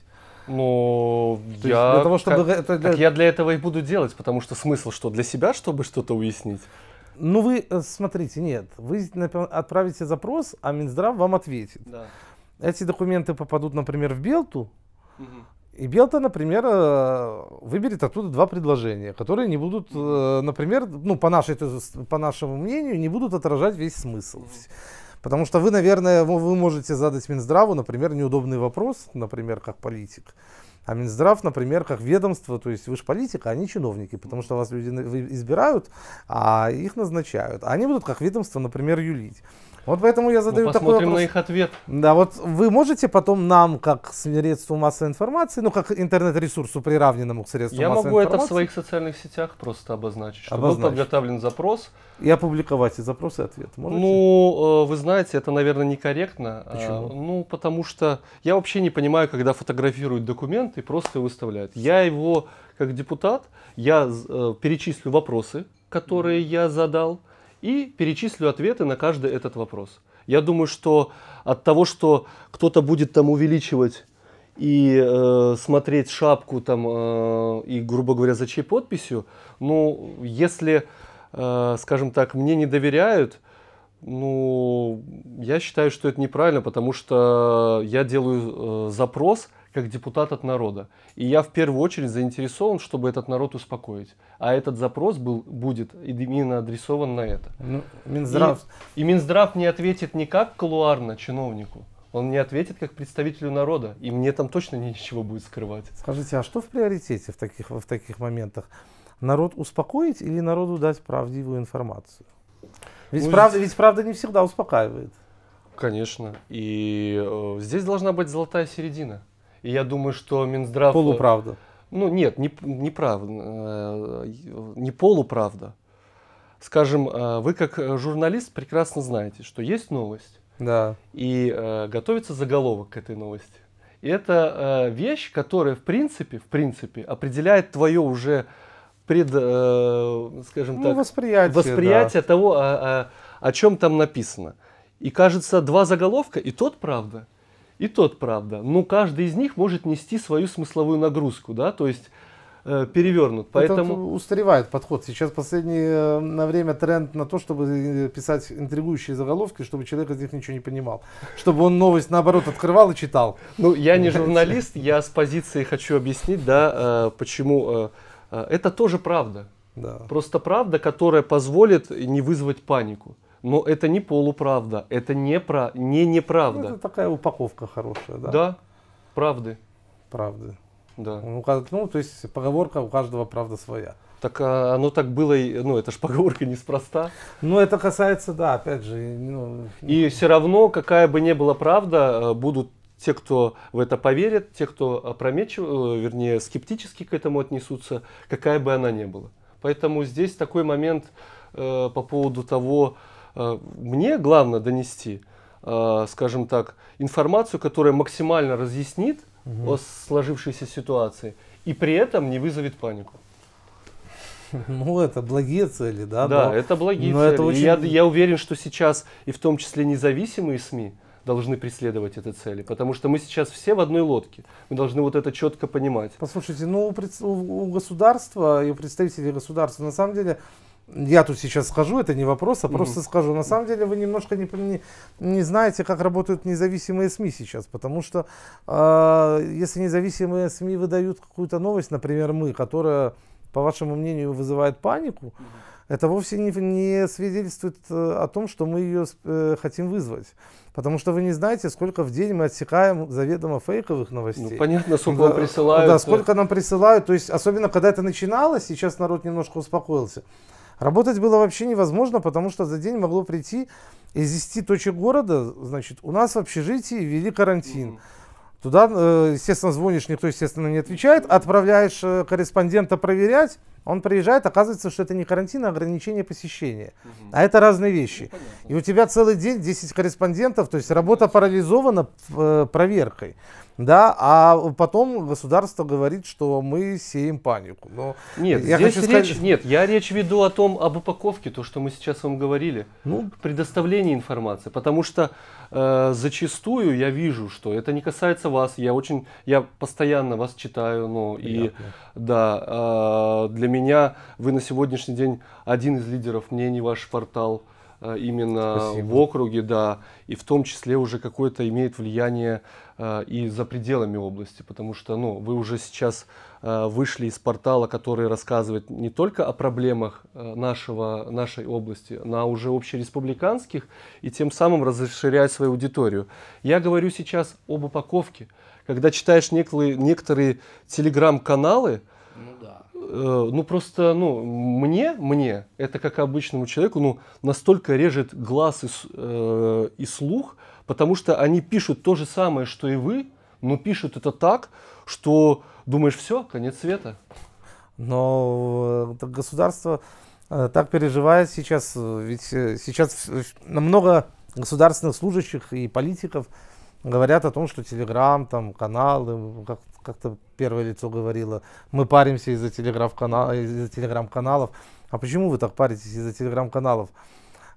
S1: Ну, я... Для того, чтобы как, это для... Так я
S2: для этого и буду делать, потому
S1: что смысл что, для себя, чтобы что-то уяснить? Ну, вы, э, смотрите, нет, вы отправите запрос, а Минздрав вам ответит. Да. Эти документы попадут, например, в Белту, угу. И Белта, например, э, выберет оттуда два предложения, которые не будут, э, например, ну, по, нашей, э, по нашему мнению, не будут отражать весь смысл. Потому что вы, наверное, вы можете задать Минздраву, например, неудобный вопрос, например, как политик. А Минздрав, например, как ведомство, то есть вы же политика, а они чиновники, потому что вас люди избирают, а их назначают. А они будут как ведомство, например, юлить. Вот поэтому я задаю ну, такой вопрос. посмотрим на их ответ. Да, вот вы можете потом нам, как средству массовой информации, ну, как интернет-ресурсу, приравненному к средству я массовой информации... Я могу это в
S2: своих социальных сетях просто обозначить, что обозначить. был подготовлен запрос.
S1: И опубликовать и запрос, и
S2: ответ. Можете? Ну, э, вы знаете, это, наверное, некорректно. А, Почему? Ну, потому что я вообще не понимаю, когда фотографируют документ и просто выставляют. Я его, как депутат, я э, перечислю вопросы, которые я задал, и перечислю ответы на каждый этот вопрос. Я думаю, что от того, что кто-то будет там увеличивать и э, смотреть шапку там э, и, грубо говоря, за чьей подписью, ну, если, э, скажем так, мне не доверяют, ну, я считаю, что это неправильно, потому что я делаю э, запрос – как депутат от народа. И я в первую очередь заинтересован, чтобы этот народ успокоить. А этот запрос был, будет именно адресован на это. Ну, Минздрав... И, и Минздрав не ответит никак колуарно чиновнику. Он не ответит как представителю народа, и мне
S1: там точно ничего будет скрывать. Скажите, а что в приоритете в таких, в таких моментах? Народ успокоить или народу дать правдивую информацию? Ведь, ну, правда, ведь правда не
S2: всегда успокаивает. Конечно. И э, здесь должна быть золотая середина. И я думаю, что Минздрав... Э, полуправда. Ну нет, не, не, прав, э, не полуправда. Скажем, э, вы как журналист прекрасно знаете, что есть новость. Да. И готовится заголовок к этой новости. И это вещь, которая в принципе, в принципе определяет твое уже пред, э, скажем ну, так, восприятие, восприятие да. того, а, а, о, о, о чем там написано. И кажется, два заголовка, и тот правда, и тот правда. Но ну, каждый из них может нести свою смысловую нагрузку, да, то есть э, перевернут. Поэтому Это
S1: устаревает подход. Сейчас в э, на время тренд на то, чтобы э, писать интригующие заголовки, чтобы человек из них ничего не понимал. Чтобы он новость, наоборот, открывал и читал. Ну, я не журналист,
S2: я с позиции хочу объяснить, да, э, почему. Это тоже правда. Да. Просто правда, которая позволит не вызвать панику. Но это не полуправда, это не, про, не неправда. Ну, это
S1: такая упаковка хорошая, да. Да,
S2: правды. Правды. Да. Ну, ну, то есть поговорка у каждого правда своя. Так а, оно так было, и, ну это ж поговорка неспроста.
S1: Ну это касается, да, опять же. Ну,
S2: и ну... все равно, какая бы ни была правда, э, будут те, кто в это поверит, те, кто опрометчиво, э, вернее, скептически к этому отнесутся, какая бы она ни была. Поэтому здесь такой момент э, по поводу того, Э, мне главное донести, э, скажем так, информацию, которая максимально разъяснит угу. о сложившейся ситуации и при этом не вызовет панику.
S1: [LAUGHS] Ну, это благие цели, да? Да, но, это благие но цели. Это очень... я, я
S2: уверен, что сейчас и в том числе независимые СМИ должны преследовать эти цели, потому что мы сейчас все в одной лодке. Мы должны вот это четко понимать.
S1: Послушайте, ну у, у государства и у представителей государства на самом деле я тут сейчас скажу, это не вопрос, а mm -hmm. просто скажу. На самом деле вы немножко не, не, не знаете, как работают независимые СМИ сейчас, потому что э, если независимые СМИ выдают какую-то новость, например, мы, которая, по вашему мнению, вызывает панику, mm -hmm. это вовсе не, не свидетельствует э, о том, что мы ее э, хотим вызвать. Потому что вы не знаете, сколько в день мы отсекаем заведомо фейковых новостей. Ну, понятно, сколько да, нам присылают. Да, э. сколько нам присылают. То есть, особенно когда это начиналось, сейчас народ немножко успокоился. Работать было вообще невозможно, потому что за день могло прийти из 10 точек города, значит, у нас в общежитии ввели карантин. Туда, э, естественно, звонишь, никто, естественно, не отвечает. Отправляешь э, корреспондента проверять, он приезжает, оказывается, что это не карантин, а ограничение посещения. Угу. А это разные вещи. Ну, и у тебя целый день 10 корреспондентов, то есть работа парализована э, проверкой. Да, а потом государство говорит, что мы сеем панику. Но нет, я здесь хочу сказать...
S2: нет, я речь веду о том, об упаковке, то, что мы сейчас вам говорили, ну, предоставлении информации, потому что э, зачастую я вижу, что это не касается вас, я очень, я постоянно вас читаю, ну и да, э, для меня вы на сегодняшний день один из лидеров мнений, ваш портал э, именно Спасибо. в округе, да, и в том числе уже какое-то имеет влияние э, и за пределами области, потому что, ну, вы уже сейчас э, вышли из портала, который рассказывает не только о проблемах э, нашего, нашей области, но уже общереспубликанских, и тем самым расширяя свою аудиторию. Я говорю сейчас об упаковке. Когда читаешь некоторые, некоторые телеграм-каналы, Э, ну просто, ну, мне, мне, это как обычному человеку, ну, настолько режет глаз и, э, и слух, потому что они пишут то же самое, что и вы, но пишут это
S1: так, что думаешь, все, конец света. Но э, государство э, так переживает сейчас, ведь сейчас намного государственных служащих и политиков – Говорят о том, что Телеграм, там, каналы, как, как-то первое лицо говорило, мы паримся из-за, телеграф-канала, из-за телеграм-каналов. А почему вы так паритесь из-за телеграм-каналов?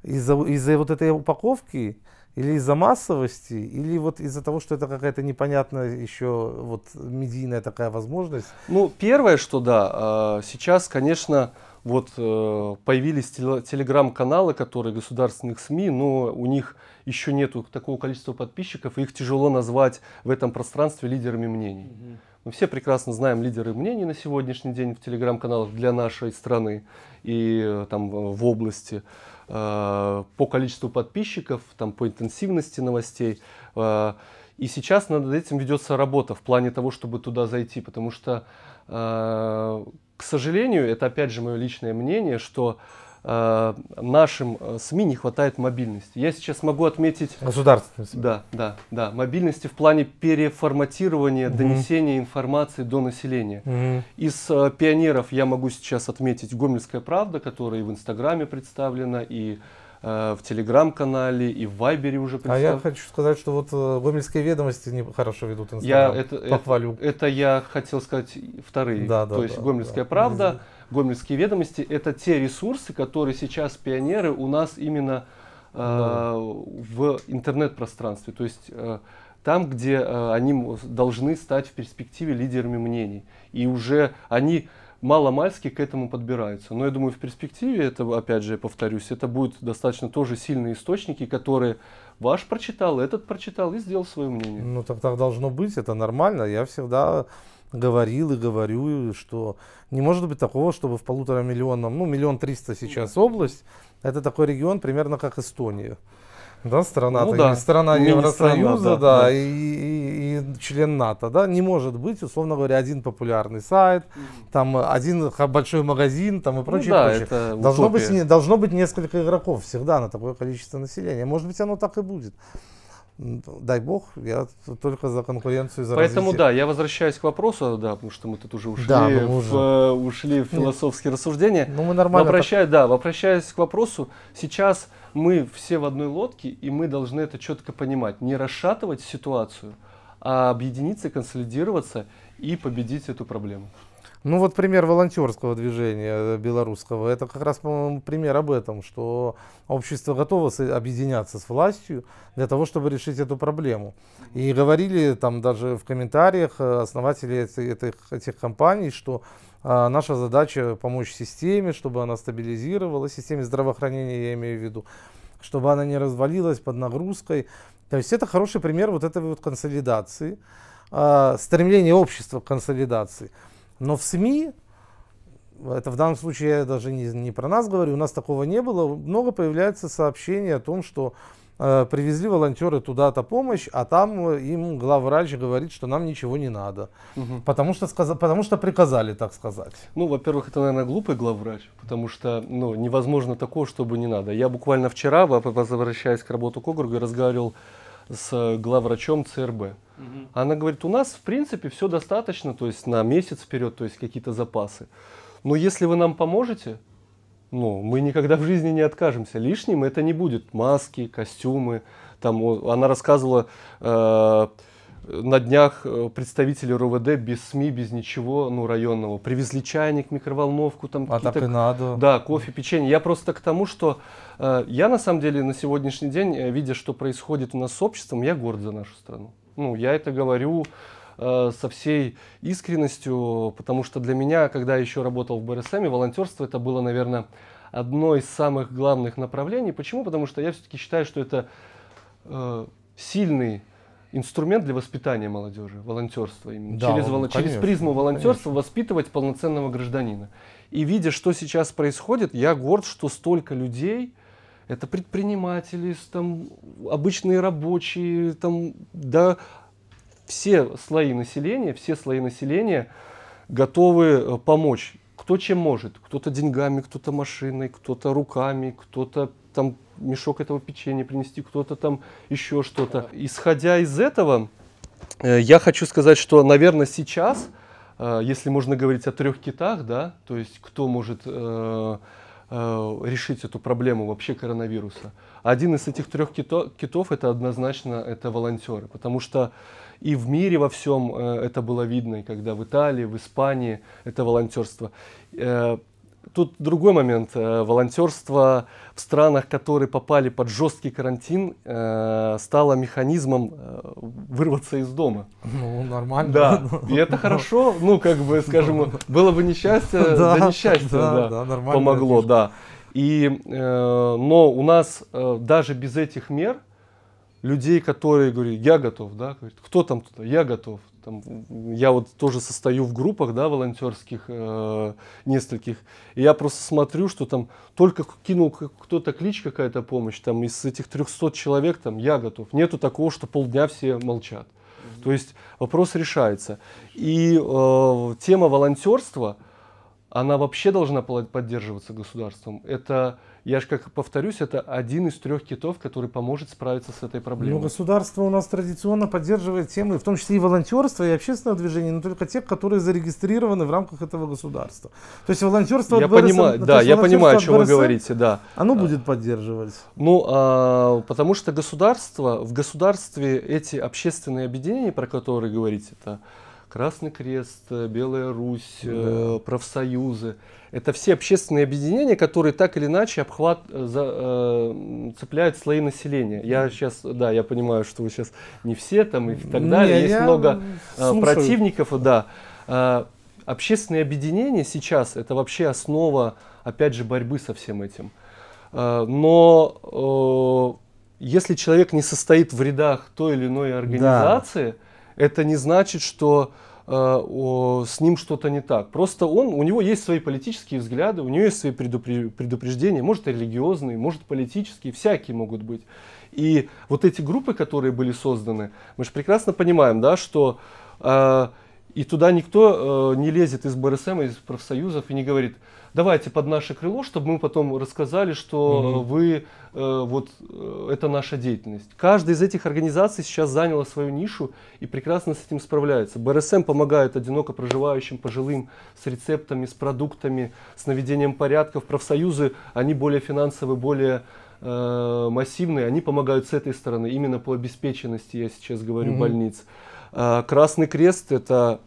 S1: Из-за, из-за вот этой упаковки? Или из-за массовости? Или вот из-за того, что это какая-то непонятная еще вот медийная такая возможность?
S2: Ну, первое, что да, а, сейчас, конечно, вот э, появились телеграм-каналы, которые государственных СМИ, но у них еще нету такого количества подписчиков, и их тяжело назвать в этом пространстве лидерами мнений. Мы все прекрасно знаем лидеры мнений на сегодняшний день в телеграм-каналах для нашей страны и э, там в области э, по количеству подписчиков, там по интенсивности новостей. и сейчас над этим ведется работа в плане того, чтобы туда зайти, потому что к сожалению, это опять же мое личное мнение, что э, нашим э, СМИ не хватает мобильности. Я сейчас могу отметить... Государственным СМИ. Да, да, да. Мобильности в плане переформатирования, угу. донесения информации до населения. Угу. Из э, пионеров я могу сейчас отметить «Гомельская правда», которая и в Инстаграме представлена, и Э, в телеграм-канале и в Вайбере уже представ... А я
S1: хочу сказать, что вот гомельские э, ведомости не хорошо ведут Инстаграм. Я это, э,
S2: Похвалю. Это, это я хотел сказать вторые. Да, да, То есть да, гомельская да. правда, гомельские ведомости это те ресурсы, которые сейчас пионеры у нас именно э, в интернет-пространстве. То есть э, там, где э, они должны стать в перспективе лидерами мнений. И уже они мало-мальски к этому подбираются. Но я думаю, в перспективе, это, опять же, я повторюсь, это будут достаточно тоже сильные источники, которые
S1: ваш прочитал, этот прочитал и сделал свое мнение. Ну, так, так должно быть, это нормально. Я всегда говорил и говорю, что не может быть такого, чтобы в полутора миллионном, ну, миллион триста сейчас область, это такой регион примерно как Эстония да, страна, ну, да. страна Евросоюза, да, да, да. И, и, и член НАТО, да, не может быть, условно говоря, один популярный сайт, там э, один большой магазин, там и ну прочее. Ну, да, прочее. Это должно утопия. быть должно быть несколько игроков всегда на такое количество населения. Может быть, оно так и будет дай бог, я только за конкуренцию за Поэтому развитие. да,
S2: я возвращаюсь к вопросу, да, потому что мы тут уже ушли, да, ну в, уже. Э, ушли в философские
S1: Нет. рассуждения. Ну, мы нормально. Возвращаю,
S2: так... Да, возвращаясь к вопросу, сейчас мы все в одной лодке, и мы должны это четко понимать. Не расшатывать ситуацию, а объединиться, консолидироваться и победить эту проблему.
S1: Ну вот пример волонтерского движения э, белорусского, это как раз, пример об этом, что общество готово объединяться с властью для того, чтобы решить эту проблему. И говорили там даже в комментариях э, основатели этих, этих компаний, что э, наша задача помочь системе, чтобы она стабилизировалась, системе здравоохранения я имею в виду, чтобы она не развалилась под нагрузкой. То есть это хороший пример вот этой вот консолидации, а, стремления общества к консолидации. Но в СМИ, это в данном случае я даже не, не про нас говорю, у нас такого не было, много появляется сообщений о том, что э, привезли волонтеры туда-то помощь, а там э, им главврач говорит, что нам ничего не надо, угу. потому, что сказ... потому что приказали так сказать. Ну, во-первых, это, наверное, глупый главврач,
S2: потому что ну, невозможно такого, чтобы не надо. Я буквально вчера, возвращаясь к работе к округу, разговаривал с э, главврачом ЦРБ. Угу. Она говорит, у нас в принципе все достаточно, то есть на месяц вперед, то есть какие-то запасы. Но если вы нам поможете, ну, мы никогда в жизни не откажемся. Лишним это не будет. Маски, костюмы. Там, она рассказывала э, на днях э, представители РОВД без СМИ, без ничего, ну, районного. Привезли чайник, микроволновку, там а какие-то... надо. Да, кофе, печенье. Я просто к тому, что э, я, на самом деле, на сегодняшний день, э, видя, что происходит у нас с обществом, я горд за нашу страну. Ну, я это говорю э, со всей искренностью, потому что для меня, когда я еще работал в БРСМ, волонтерство это было, наверное, одно из самых главных направлений. Почему? Потому что я все-таки считаю, что это э, сильный инструмент для воспитания молодежи, волонтерство именно. Да, через, ну, вол... конечно, через призму ну, волонтерства конечно. воспитывать полноценного гражданина. И видя, что сейчас происходит, я горд, что столько людей это предприниматели, там, обычные рабочие, там, да, все слои населения, все слои населения готовы э, помочь. Кто чем может. Кто-то деньгами, кто-то машиной, кто-то руками, кто-то там мешок этого печенья принести, кто-то там еще что-то. Исходя из этого, э, я хочу сказать, что, наверное, сейчас, э, если можно говорить о трех китах, да, то есть кто может Э, решить эту проблему вообще коронавируса. Один из этих трех кито, китов это однозначно это волонтеры, потому что и в мире во всем э, это было видно, и когда в Италии, в Испании это волонтерство. Э, Тут другой момент. Э, волонтерство в странах, которые попали под жесткий карантин, э, стало механизмом э, вырваться из дома.
S1: Ну, нормально. Да,
S2: [LAUGHS] и это хорошо. Ну, как бы, скажем, было бы несчастье, [LAUGHS] да несчастье, да, помогло, да. И, но у нас даже без этих мер людей, которые говорят, я готов, да, кто там кто-то, я готов, там, я вот тоже состою в группах, да, волонтерских э, нескольких, и я просто смотрю, что там только кинул кто-то клич, какая-то помощь, там из этих 300 человек, там, я готов. Нету такого, что полдня все молчат. То есть вопрос решается. И э, тема волонтерства, она вообще должна поддерживаться государством. Это я же, как повторюсь, это один из трех китов, который поможет справиться с этой проблемой. Ну,
S1: государство у нас традиционно поддерживает темы, в том числе и волонтерство, и общественное движение, но только те, которые зарегистрированы в рамках этого государства. То есть волонтерство я от БРС, понимаю, Да, я понимаю, о чем БРС, вы говорите, да.
S2: Оно будет поддерживать. Ну, а, потому что государство, в государстве эти общественные объединения, про которые говорите, это Красный Крест, э, Белая Русь, э, да. профсоюзы. Это все общественные объединения, которые так или иначе обхват, э, за, э, цепляют слои населения. Я сейчас, да, я понимаю, что вы сейчас не все там и так далее. Не, Есть много слушаю. противников, да. Э, общественные объединения сейчас это вообще основа, опять же, борьбы со всем этим. Э, но э, если человек не состоит в рядах той или иной организации, да это не значит, что э, с ним что-то не так. Просто он, у него есть свои политические взгляды, у него есть свои предупреждения, может религиозные, может политические, всякие могут быть. И вот эти группы, которые были созданы, мы же прекрасно понимаем, да, что э, и туда никто э, не лезет из БРСМ, из профсоюзов и не говорит – давайте под наше крыло, чтобы мы потом рассказали, что угу. вы, э, вот э, это наша деятельность. Каждая из этих организаций сейчас заняла свою нишу и прекрасно с этим справляется. БРСМ помогает одиноко проживающим пожилым с рецептами, с продуктами, с наведением порядков. Профсоюзы, они более финансовые, более э, массивные, они помогают с этой стороны, именно по обеспеченности, я сейчас говорю, угу. больниц. А, Красный Крест – это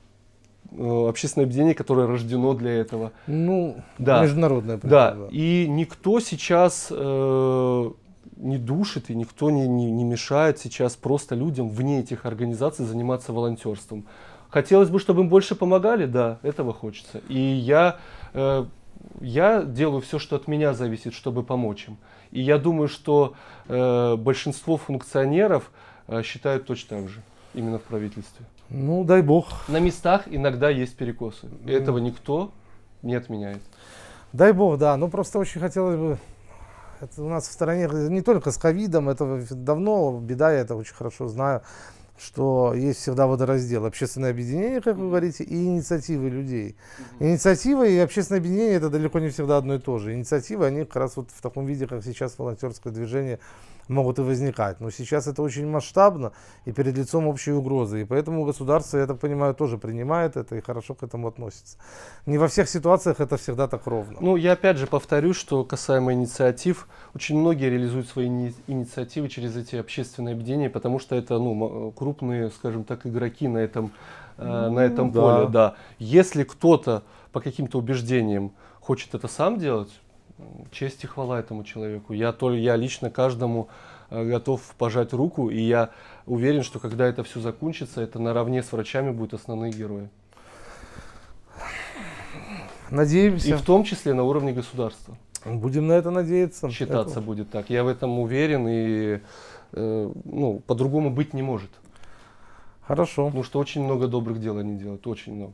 S2: Э, общественное объединение, которое рождено для этого. Ну, да. международное. Да, и никто сейчас э, не душит, и никто не, не, не мешает сейчас просто людям вне этих организаций заниматься волонтерством. Хотелось бы, чтобы им больше помогали, да, этого хочется. И я, э, я делаю все, что от меня зависит, чтобы помочь им. И я думаю, что э, большинство функционеров э, считают точно так же, именно в правительстве.
S1: Ну, дай бог.
S2: На местах иногда есть перекосы. И ну. этого никто не отменяет.
S1: Дай бог, да. Ну, просто очень хотелось бы... Это у нас в стране не только с ковидом, это давно беда, я это очень хорошо знаю, что есть всегда водораздел. Общественное объединение, как вы говорите, и инициативы людей. Инициатива и общественное объединение – это далеко не всегда одно и то же. Инициативы, они как раз вот в таком виде, как сейчас волонтерское движение – могут и возникать. Но сейчас это очень масштабно и перед лицом общей угрозы. И поэтому государство, я так понимаю, тоже принимает это и хорошо к этому относится. Не во всех ситуациях это всегда так ровно. Ну, я
S2: опять же повторю, что касаемо инициатив, очень многие реализуют свои инициативы через эти общественные объединения, потому что это ну, крупные, скажем так, игроки на этом, э, на этом да. поле. Да. Если кто-то по каким-то убеждениям хочет это сам делать, честь и хвала этому человеку. Я, то, я лично каждому э, готов пожать руку, и я уверен, что когда это все закончится, это наравне с врачами будут основные герои.
S1: Надеемся. И в
S2: том числе на уровне государства. Будем на это надеяться. Считаться это... будет так. Я в этом уверен, и э, ну, по-другому быть не может. Хорошо. Потому что очень много добрых дел они
S1: делают, очень много.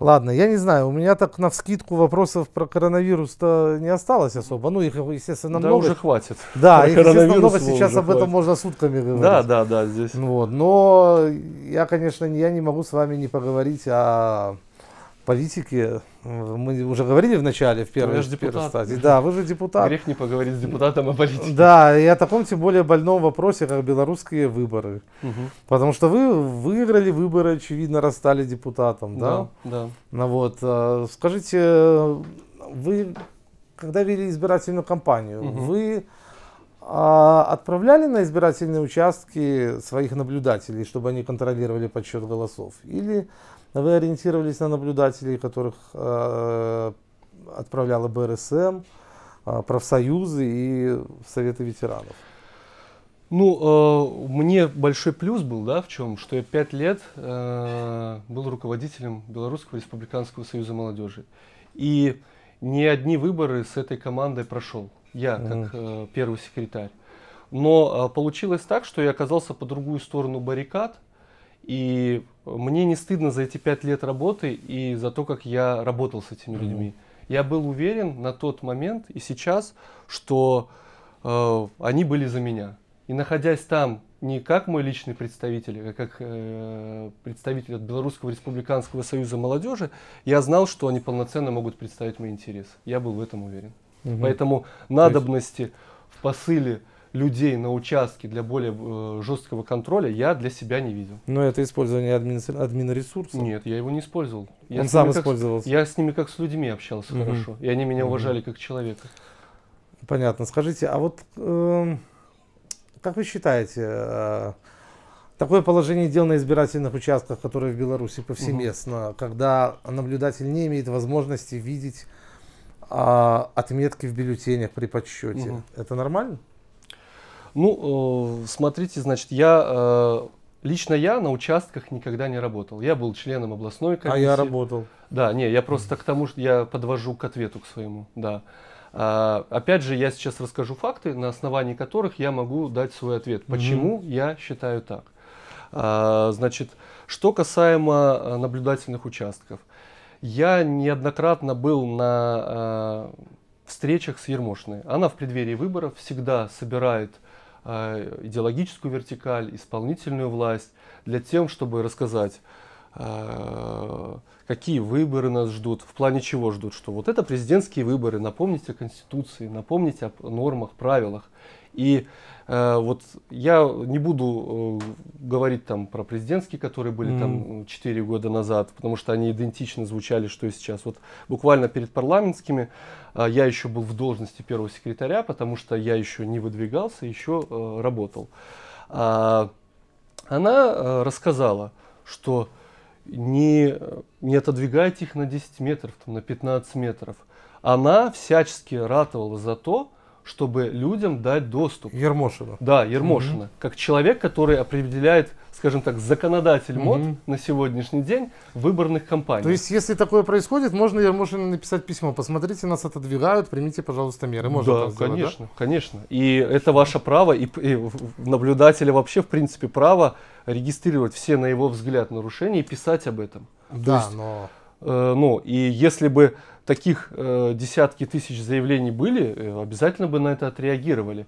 S1: Ладно, я не знаю, у меня так на вскидку вопросов про коронавирус-то не осталось особо. Ну, их, естественно, да много. Да уже хватит. Да, их, естественно, много. Сейчас об этом хватит. можно сутками говорить. Да, да, да, здесь. Вот. Но я, конечно, я не могу с вами не поговорить о политики, э, мы уже говорили в начале, в первой, ну, в первой стадии. Да, вы же депутат. Грех не поговорить с депутатом о политике. Да, и о таком тем более больном вопросе, как белорусские выборы. Угу. Потому что вы выиграли выборы, очевидно, расстали депутатом, да? Да, да. Ну вот, э, скажите, вы, когда вели избирательную кампанию, угу. вы а отправляли на избирательные участки своих наблюдателей, чтобы они контролировали подсчет голосов? Или но вы ориентировались на наблюдателей, которых э, отправляла БРСМ, э, профсоюзы и Советы ветеранов. Ну, э, мне большой плюс был,
S2: да, в чем, что я пять лет э, был руководителем Белорусского республиканского союза молодежи. И не одни выборы с этой командой прошел. Я, как э, первый секретарь. Но э, получилось так, что я оказался по другую сторону баррикад, и мне не стыдно за эти пять лет работы и за то, как я работал с этими mm-hmm. людьми. Я был уверен на тот момент и сейчас, что э, они были за меня. И находясь там не как мой личный представитель, а как э, представитель от Белорусского республиканского союза молодежи, я знал, что они полноценно могут представить мой интерес. Я был в этом уверен. Угу. Поэтому надобности есть... в посыле людей на участке для более э, жесткого контроля я для себя не
S1: видел. Но это использование админ, ресурсов? Нет, я его не использовал. Я Он сам использовался? Как, я
S2: с ними как с людьми общался угу. хорошо, и они меня уважали как человека.
S1: Понятно. Скажите, а вот э, как вы считаете, э, такое положение дел на избирательных участках, которые в Беларуси повсеместно, угу. когда наблюдатель не имеет возможности видеть а, отметки в бюллетенях при подсчете. Угу. Это нормально? Ну, э, смотрите, значит, я э, лично
S2: я на участках никогда не работал. Я был членом областной комиссии. А я работал. Да, не, я просто к тому, что я подвожу к ответу к своему, да. А, опять же, я сейчас расскажу факты, на основании которых я могу дать свой ответ. Почему mm-hmm. я считаю так? А, значит, что касаемо э, наблюдательных участков, я неоднократно был на а, встречах с Ермошной. Она в преддверии выборов всегда собирает а, идеологическую вертикаль, исполнительную власть, для тем, чтобы рассказать, а, какие выборы нас ждут, в плане чего ждут, что вот это президентские выборы, напомнить о Конституции, напомнить о нормах, правилах. И Э, вот я не буду э, говорить там про президентские, которые были mm. там 4 года назад, потому что они идентично звучали, что и сейчас. Вот буквально перед парламентскими э, я еще был в должности первого секретаря, потому что я еще не выдвигался, еще работал. А, она рассказала, что не, не отодвигайте их на 10 метров, там, на 15 метров. Она всячески ратовала за то, чтобы людям дать доступ. Ермошина. Да, Ермошина. Угу. Как человек, который определяет, скажем так, законодатель мод угу. на сегодняшний день выборных компаний. То есть,
S1: если такое происходит, можно Ермошину написать письмо. Посмотрите, нас отодвигают, примите, пожалуйста, меры. Можно да, сделать, конечно, да?
S2: конечно. И это ваше право, и, и наблюдателя вообще, в принципе, право регистрировать все, на его взгляд, нарушения и писать об этом. Да, есть, но... Э, ну, и если бы таких э, десятки тысяч заявлений были, э, обязательно бы на это отреагировали.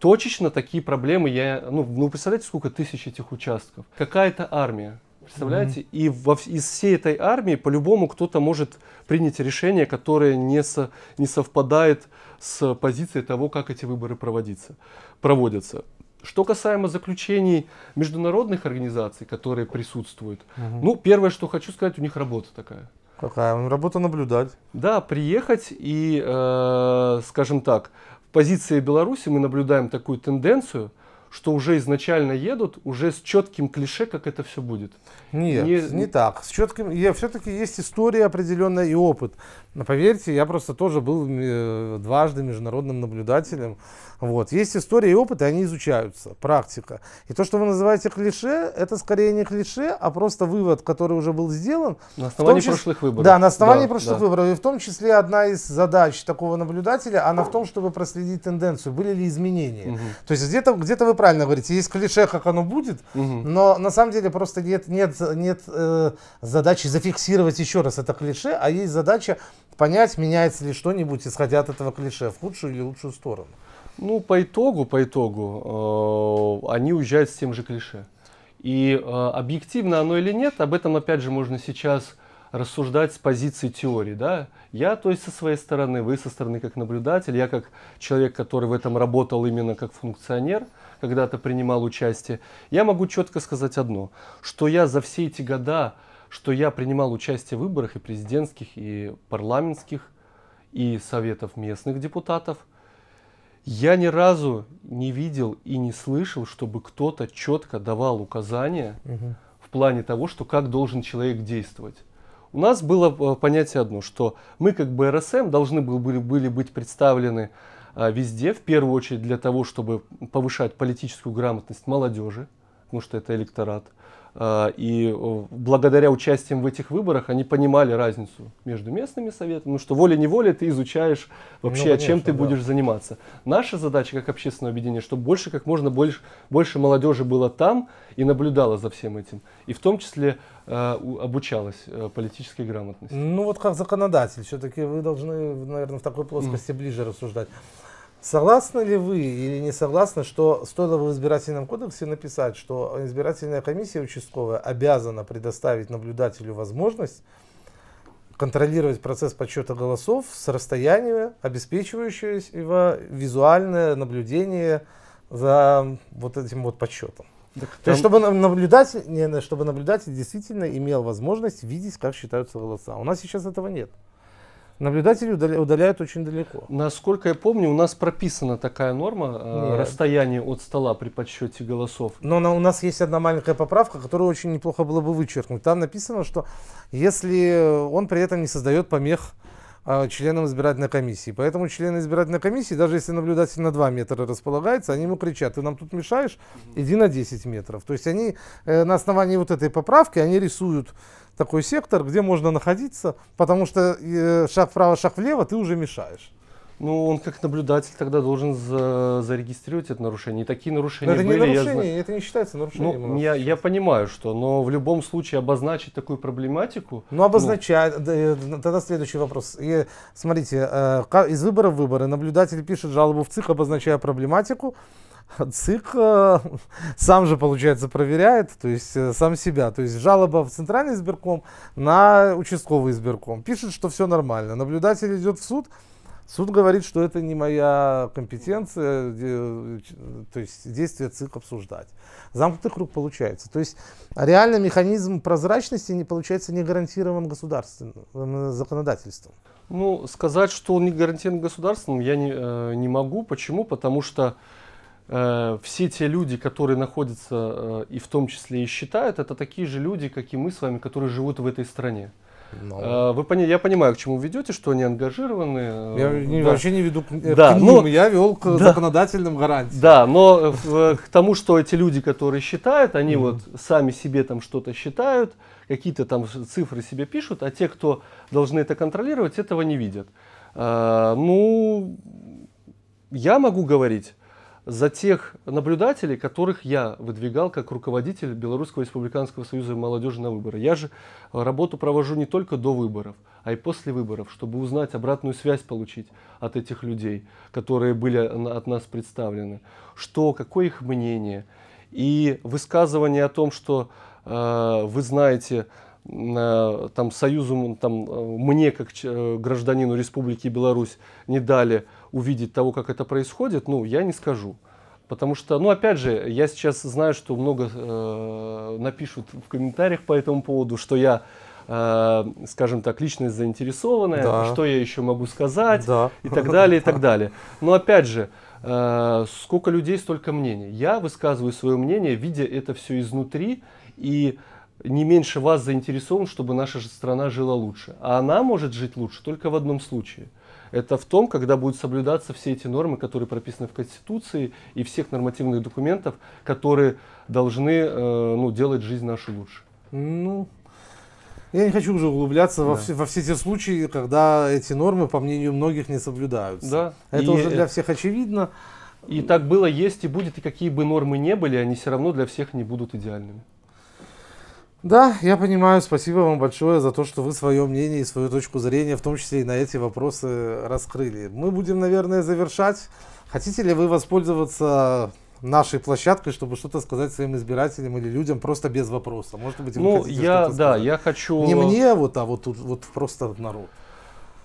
S2: Точечно такие проблемы я, ну, ну представляете, сколько тысяч этих участков? Какая-то армия, представляете? Mm-hmm. И во, из всей этой армии по-любому кто-то может принять решение, которое не, со, не совпадает с позицией того, как эти выборы проводятся. проводятся. Что касаемо заключений международных организаций, которые присутствуют, угу. ну, первое, что хочу сказать, у них работа такая.
S1: Такая работа
S2: наблюдать. Да, приехать и, э, скажем так, в позиции Беларуси мы наблюдаем такую тенденцию, что уже изначально едут уже с четким клише,
S1: как это все будет. Нет, не, не так. С четким, я все-таки есть история определенная и опыт. Но поверьте, я просто тоже был э, дважды международным наблюдателем. Вот. Есть история и опыт, и они изучаются, практика. И то, что вы называете клише, это скорее не клише, а просто вывод, который уже был сделан. На основании числе, прошлых выборов. Да, на основании да, прошлых да. выборов. И в том числе одна из задач такого наблюдателя, она в том, чтобы проследить тенденцию, были ли изменения. Угу. То есть где-то где то вы правильно говорите, есть клише, как оно будет, угу. но на самом деле просто нет, нет, нет э, задачи зафиксировать еще раз это клише, а есть задача понять, меняется ли что-нибудь, исходя от этого клише, в худшую или лучшую сторону.
S2: Ну, по итогу, по итогу, э, они уезжают с тем же клише. И э, объективно оно или нет, об этом, опять же, можно сейчас рассуждать с позиции теории. Да? Я, то есть, со своей стороны, вы со стороны как наблюдатель, я как человек, который в этом работал именно как функционер – когда-то принимал участие. Я могу четко сказать одно, что я за все эти года, что я принимал участие в выборах и президентских, и парламентских, и советов местных депутатов, я ни разу не видел и не слышал, чтобы кто-то четко давал указания угу. в плане того, что как должен человек действовать. У нас было э, понятие одно, что мы как БРСМ должны были, были быть представлены а, везде, в первую очередь для того, чтобы повышать политическую грамотность молодежи, потому что это электорат – а, и э, благодаря участиям в этих выборах они понимали разницу между местными советами, ну что волей-неволей ты изучаешь вообще, ну, конечно, чем ты да. будешь заниматься. Наша задача как общественное объединение, чтобы больше, как можно больше, больше молодежи было там и наблюдала за всем этим. И в том числе э, обучалась э, политической грамотности.
S1: Ну вот как законодатель, все-таки вы должны, наверное, в такой плоскости mm. ближе рассуждать. Согласны ли вы или не согласны, что стоило бы в избирательном кодексе написать, что избирательная комиссия участковая обязана предоставить наблюдателю возможность контролировать процесс подсчета голосов с расстояния, обеспечивающего визуальное наблюдение за вот этим вот подсчетом? Так, там... То есть, чтобы наблюдатель, не, чтобы наблюдатель действительно имел возможность видеть, как считаются голоса. У нас сейчас этого нет. Наблюдатели удаляют очень далеко. Насколько я помню, у нас прописана такая
S2: норма э, Нет. расстояние от стола при подсчете голосов.
S1: Но на, у нас есть одна маленькая поправка, которую очень неплохо было бы вычеркнуть. Там написано, что если он при этом не создает помех а, членам избирательной комиссии. Поэтому члены избирательной комиссии, даже если наблюдатель на 2 метра располагается, они ему кричат, ты нам тут мешаешь, иди на 10 метров. То есть они э, на основании вот этой поправки, они рисуют такой сектор, где можно находиться, потому что э, шаг вправо, шаг влево ты уже мешаешь.
S2: Ну, он как наблюдатель тогда должен за, зарегистрировать это нарушение. И такие нарушения но это были. Это не нарушение, я, это не считается нарушением. Ну, я, сейчас. я понимаю, что, но в любом случае обозначить такую проблематику. Ну,
S1: обозначать. Ну, э, тогда следующий вопрос. И, смотрите, э, из выбора в выборы наблюдатель пишет жалобу в ЦИК, обозначая проблематику. ЦИК э, [LAUGHS] сам же, получается, проверяет, то есть э, сам себя. То есть жалоба в Центральный избирком на участковый избирком. Пишет, что все нормально. Наблюдатель идет в суд, Суд говорит, что это не моя компетенция, то есть действия ЦИК обсуждать. Замкнутый круг получается. То есть реально механизм прозрачности не получается не гарантирован государственным э, законодательством.
S2: Ну, сказать, что он не гарантирован государством, я не, э, не могу. Почему? Потому что э, все те люди, которые находятся э, и в том числе и считают, это такие же люди, как и мы с вами, которые живут в этой стране. Но... А, вы, я понимаю, к чему ведете, что они ангажированы. Э, я не, да. вообще не веду да, к ним, но... я вел к [LAUGHS] да. законодательным гарантиям. Да, но э, э, к тому, что эти люди, которые считают, они вот сами себе там что-то считают, какие-то там цифры себе пишут, а те, кто должны это контролировать, этого не видят. А, ну, я могу говорить за тех наблюдателей, которых я выдвигал как руководитель Белорусского республиканского союза молодежи на выборы. Я же э, работу провожу не только до выборов, а и после выборов, чтобы узнать обратную связь получить от этих людей, которые были от нас представлены, что, какое их мнение. И высказывание о том, что э, вы знаете, э, там союзу там э, мне как гражданину Республики Беларусь не дали увидеть того, как это происходит, ну, я не скажу. Потому что, ну, опять же, я сейчас знаю, что много э, напишут в комментариях по этому поводу, что я, э, скажем так, личность заинтересованная, да. что я еще могу сказать да. и так далее, и так [LAUGHS] далее. Но опять же, э, сколько людей, столько мнений. Я высказываю свое мнение, видя это все изнутри, и не меньше вас заинтересован, чтобы наша страна жила лучше. А она может жить лучше только в одном случае – это в том, когда будут соблюдаться все эти нормы, которые прописаны в Конституции и всех нормативных документов, которые должны э, ну, делать жизнь нашу лучше.
S1: Ну, я не хочу уже углубляться да. во, все, во все те случаи, когда эти нормы, по мнению многих, не соблюдаются. Да. Это и уже для э, всех очевидно.
S2: И так было, есть и будет, и какие бы нормы не были, они все равно для всех не будут идеальными.
S1: Да, я понимаю, спасибо вам большое за то, что вы свое мнение и свою точку зрения, в том числе и на эти вопросы, раскрыли. Мы будем, наверное, завершать. Хотите ли вы воспользоваться нашей площадкой, чтобы что-то сказать своим избирателям или людям просто без вопроса. Может быть, вы ну, хотите я, да, сказать. я хочу... Не мне, а вот, а вот, вот, вот просто народ.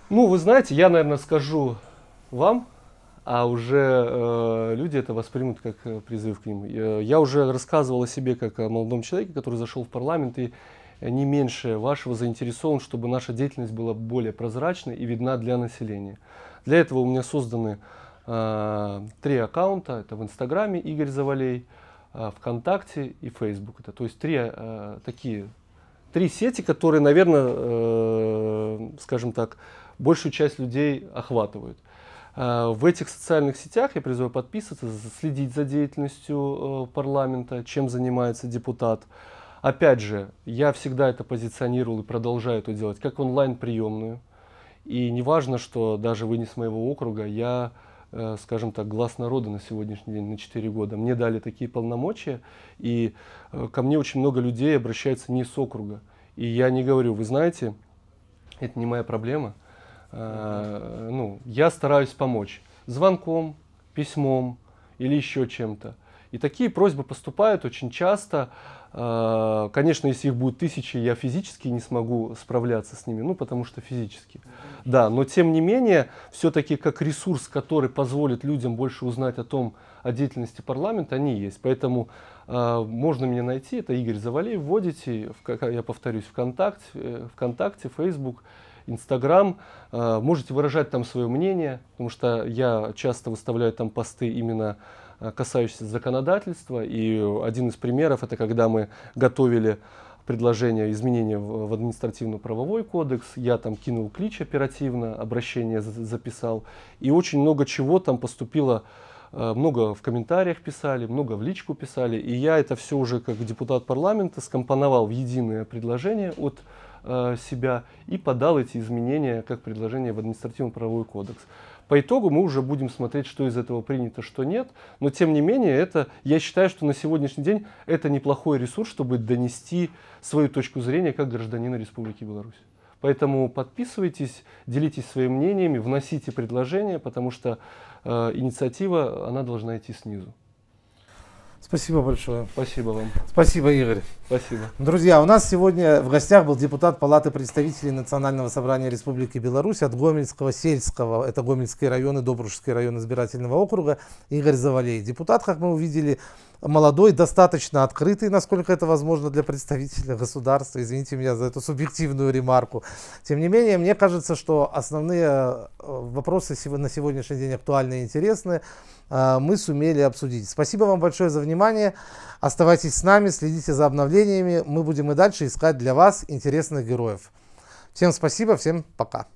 S2: Ну, вы знаете, я, наверное, скажу вам, а уже э, люди это воспримут как э, призыв к ним. Э, я уже рассказывал о себе как о молодом человеке, который зашел в парламент и не меньше вашего заинтересован, чтобы наша деятельность была более прозрачной и видна для населения. Для этого у меня созданы э, три аккаунта. Это в Инстаграме Игорь Завалей, э, ВКонтакте и Facebook. Это, то есть три э, такие три сети, которые, наверное, э, скажем так, большую часть людей охватывают. Э, в этих социальных сетях я призываю подписываться, следить за деятельностью э, парламента, чем занимается депутат. Опять же, я всегда это позиционировал и продолжаю это делать, как онлайн-приемную. И не важно, что даже вы не с моего округа, я, э, скажем так, глаз народа на сегодняшний день, на 4 года. Мне дали такие полномочия, и ко мне очень много людей обращается не с округа. И я не говорю, вы знаете, это не моя проблема, я стараюсь помочь звонком, письмом или еще чем-то. И такие просьбы поступают очень часто. А, конечно, если их будет тысячи, я физически не смогу справляться с ними, ну, потому что физически. Да, но тем не менее, все-таки как ресурс, который позволит людям больше узнать о том, о деятельности парламента, они есть. Поэтому а, можно меня найти, это Игорь Завалей, вводите, я повторюсь, ВКонтакте, э, ВКонтакте, Facebook, Инстаграм. Э, можете выражать там свое мнение, потому что я часто выставляю там посты именно э, касающиеся законодательства. И один из примеров это когда мы готовили предложение изменения в административно-правовой кодекс, я там кинул клич оперативно, обращение записал, и очень много чего там поступило э, много в комментариях писали, много в личку писали, и я это все уже как депутат парламента скомпоновал в единое предложение от Э, себя и подал эти изменения как предложение в административно-правовой кодекс. По итогу мы уже будем смотреть, что из этого принято, что нет. Но тем не менее, это, я считаю, что на сегодняшний день это неплохой ресурс, чтобы донести свою точку зрения как гражданина Республики Беларусь. Поэтому подписывайтесь, делитесь своими мнениями, вносите предложения, потому что э, инициатива, она должна идти снизу.
S1: Спасибо большое. Спасибо вам. Спасибо, Игорь. Спасибо. Друзья, у нас сегодня в гостях был депутат Палаты представителей Национального собрания Республики Беларусь от Гомельского сельского, это Гомельский район и Добрушский район избирательного округа, Игорь Завалей. Депутат, как мы увидели, молодой, достаточно открытый, насколько это возможно для представителя государства. Извините меня за эту субъективную ремарку. Тем не менее, мне кажется, что основные э, вопросы на сегодняшний день актуальны и интересны. Э, мы сумели обсудить. Спасибо вам большое за внимание. Оставайтесь с нами, следите за обновлениями. Мы будем и дальше искать для вас интересных героев. Всем спасибо, всем пока.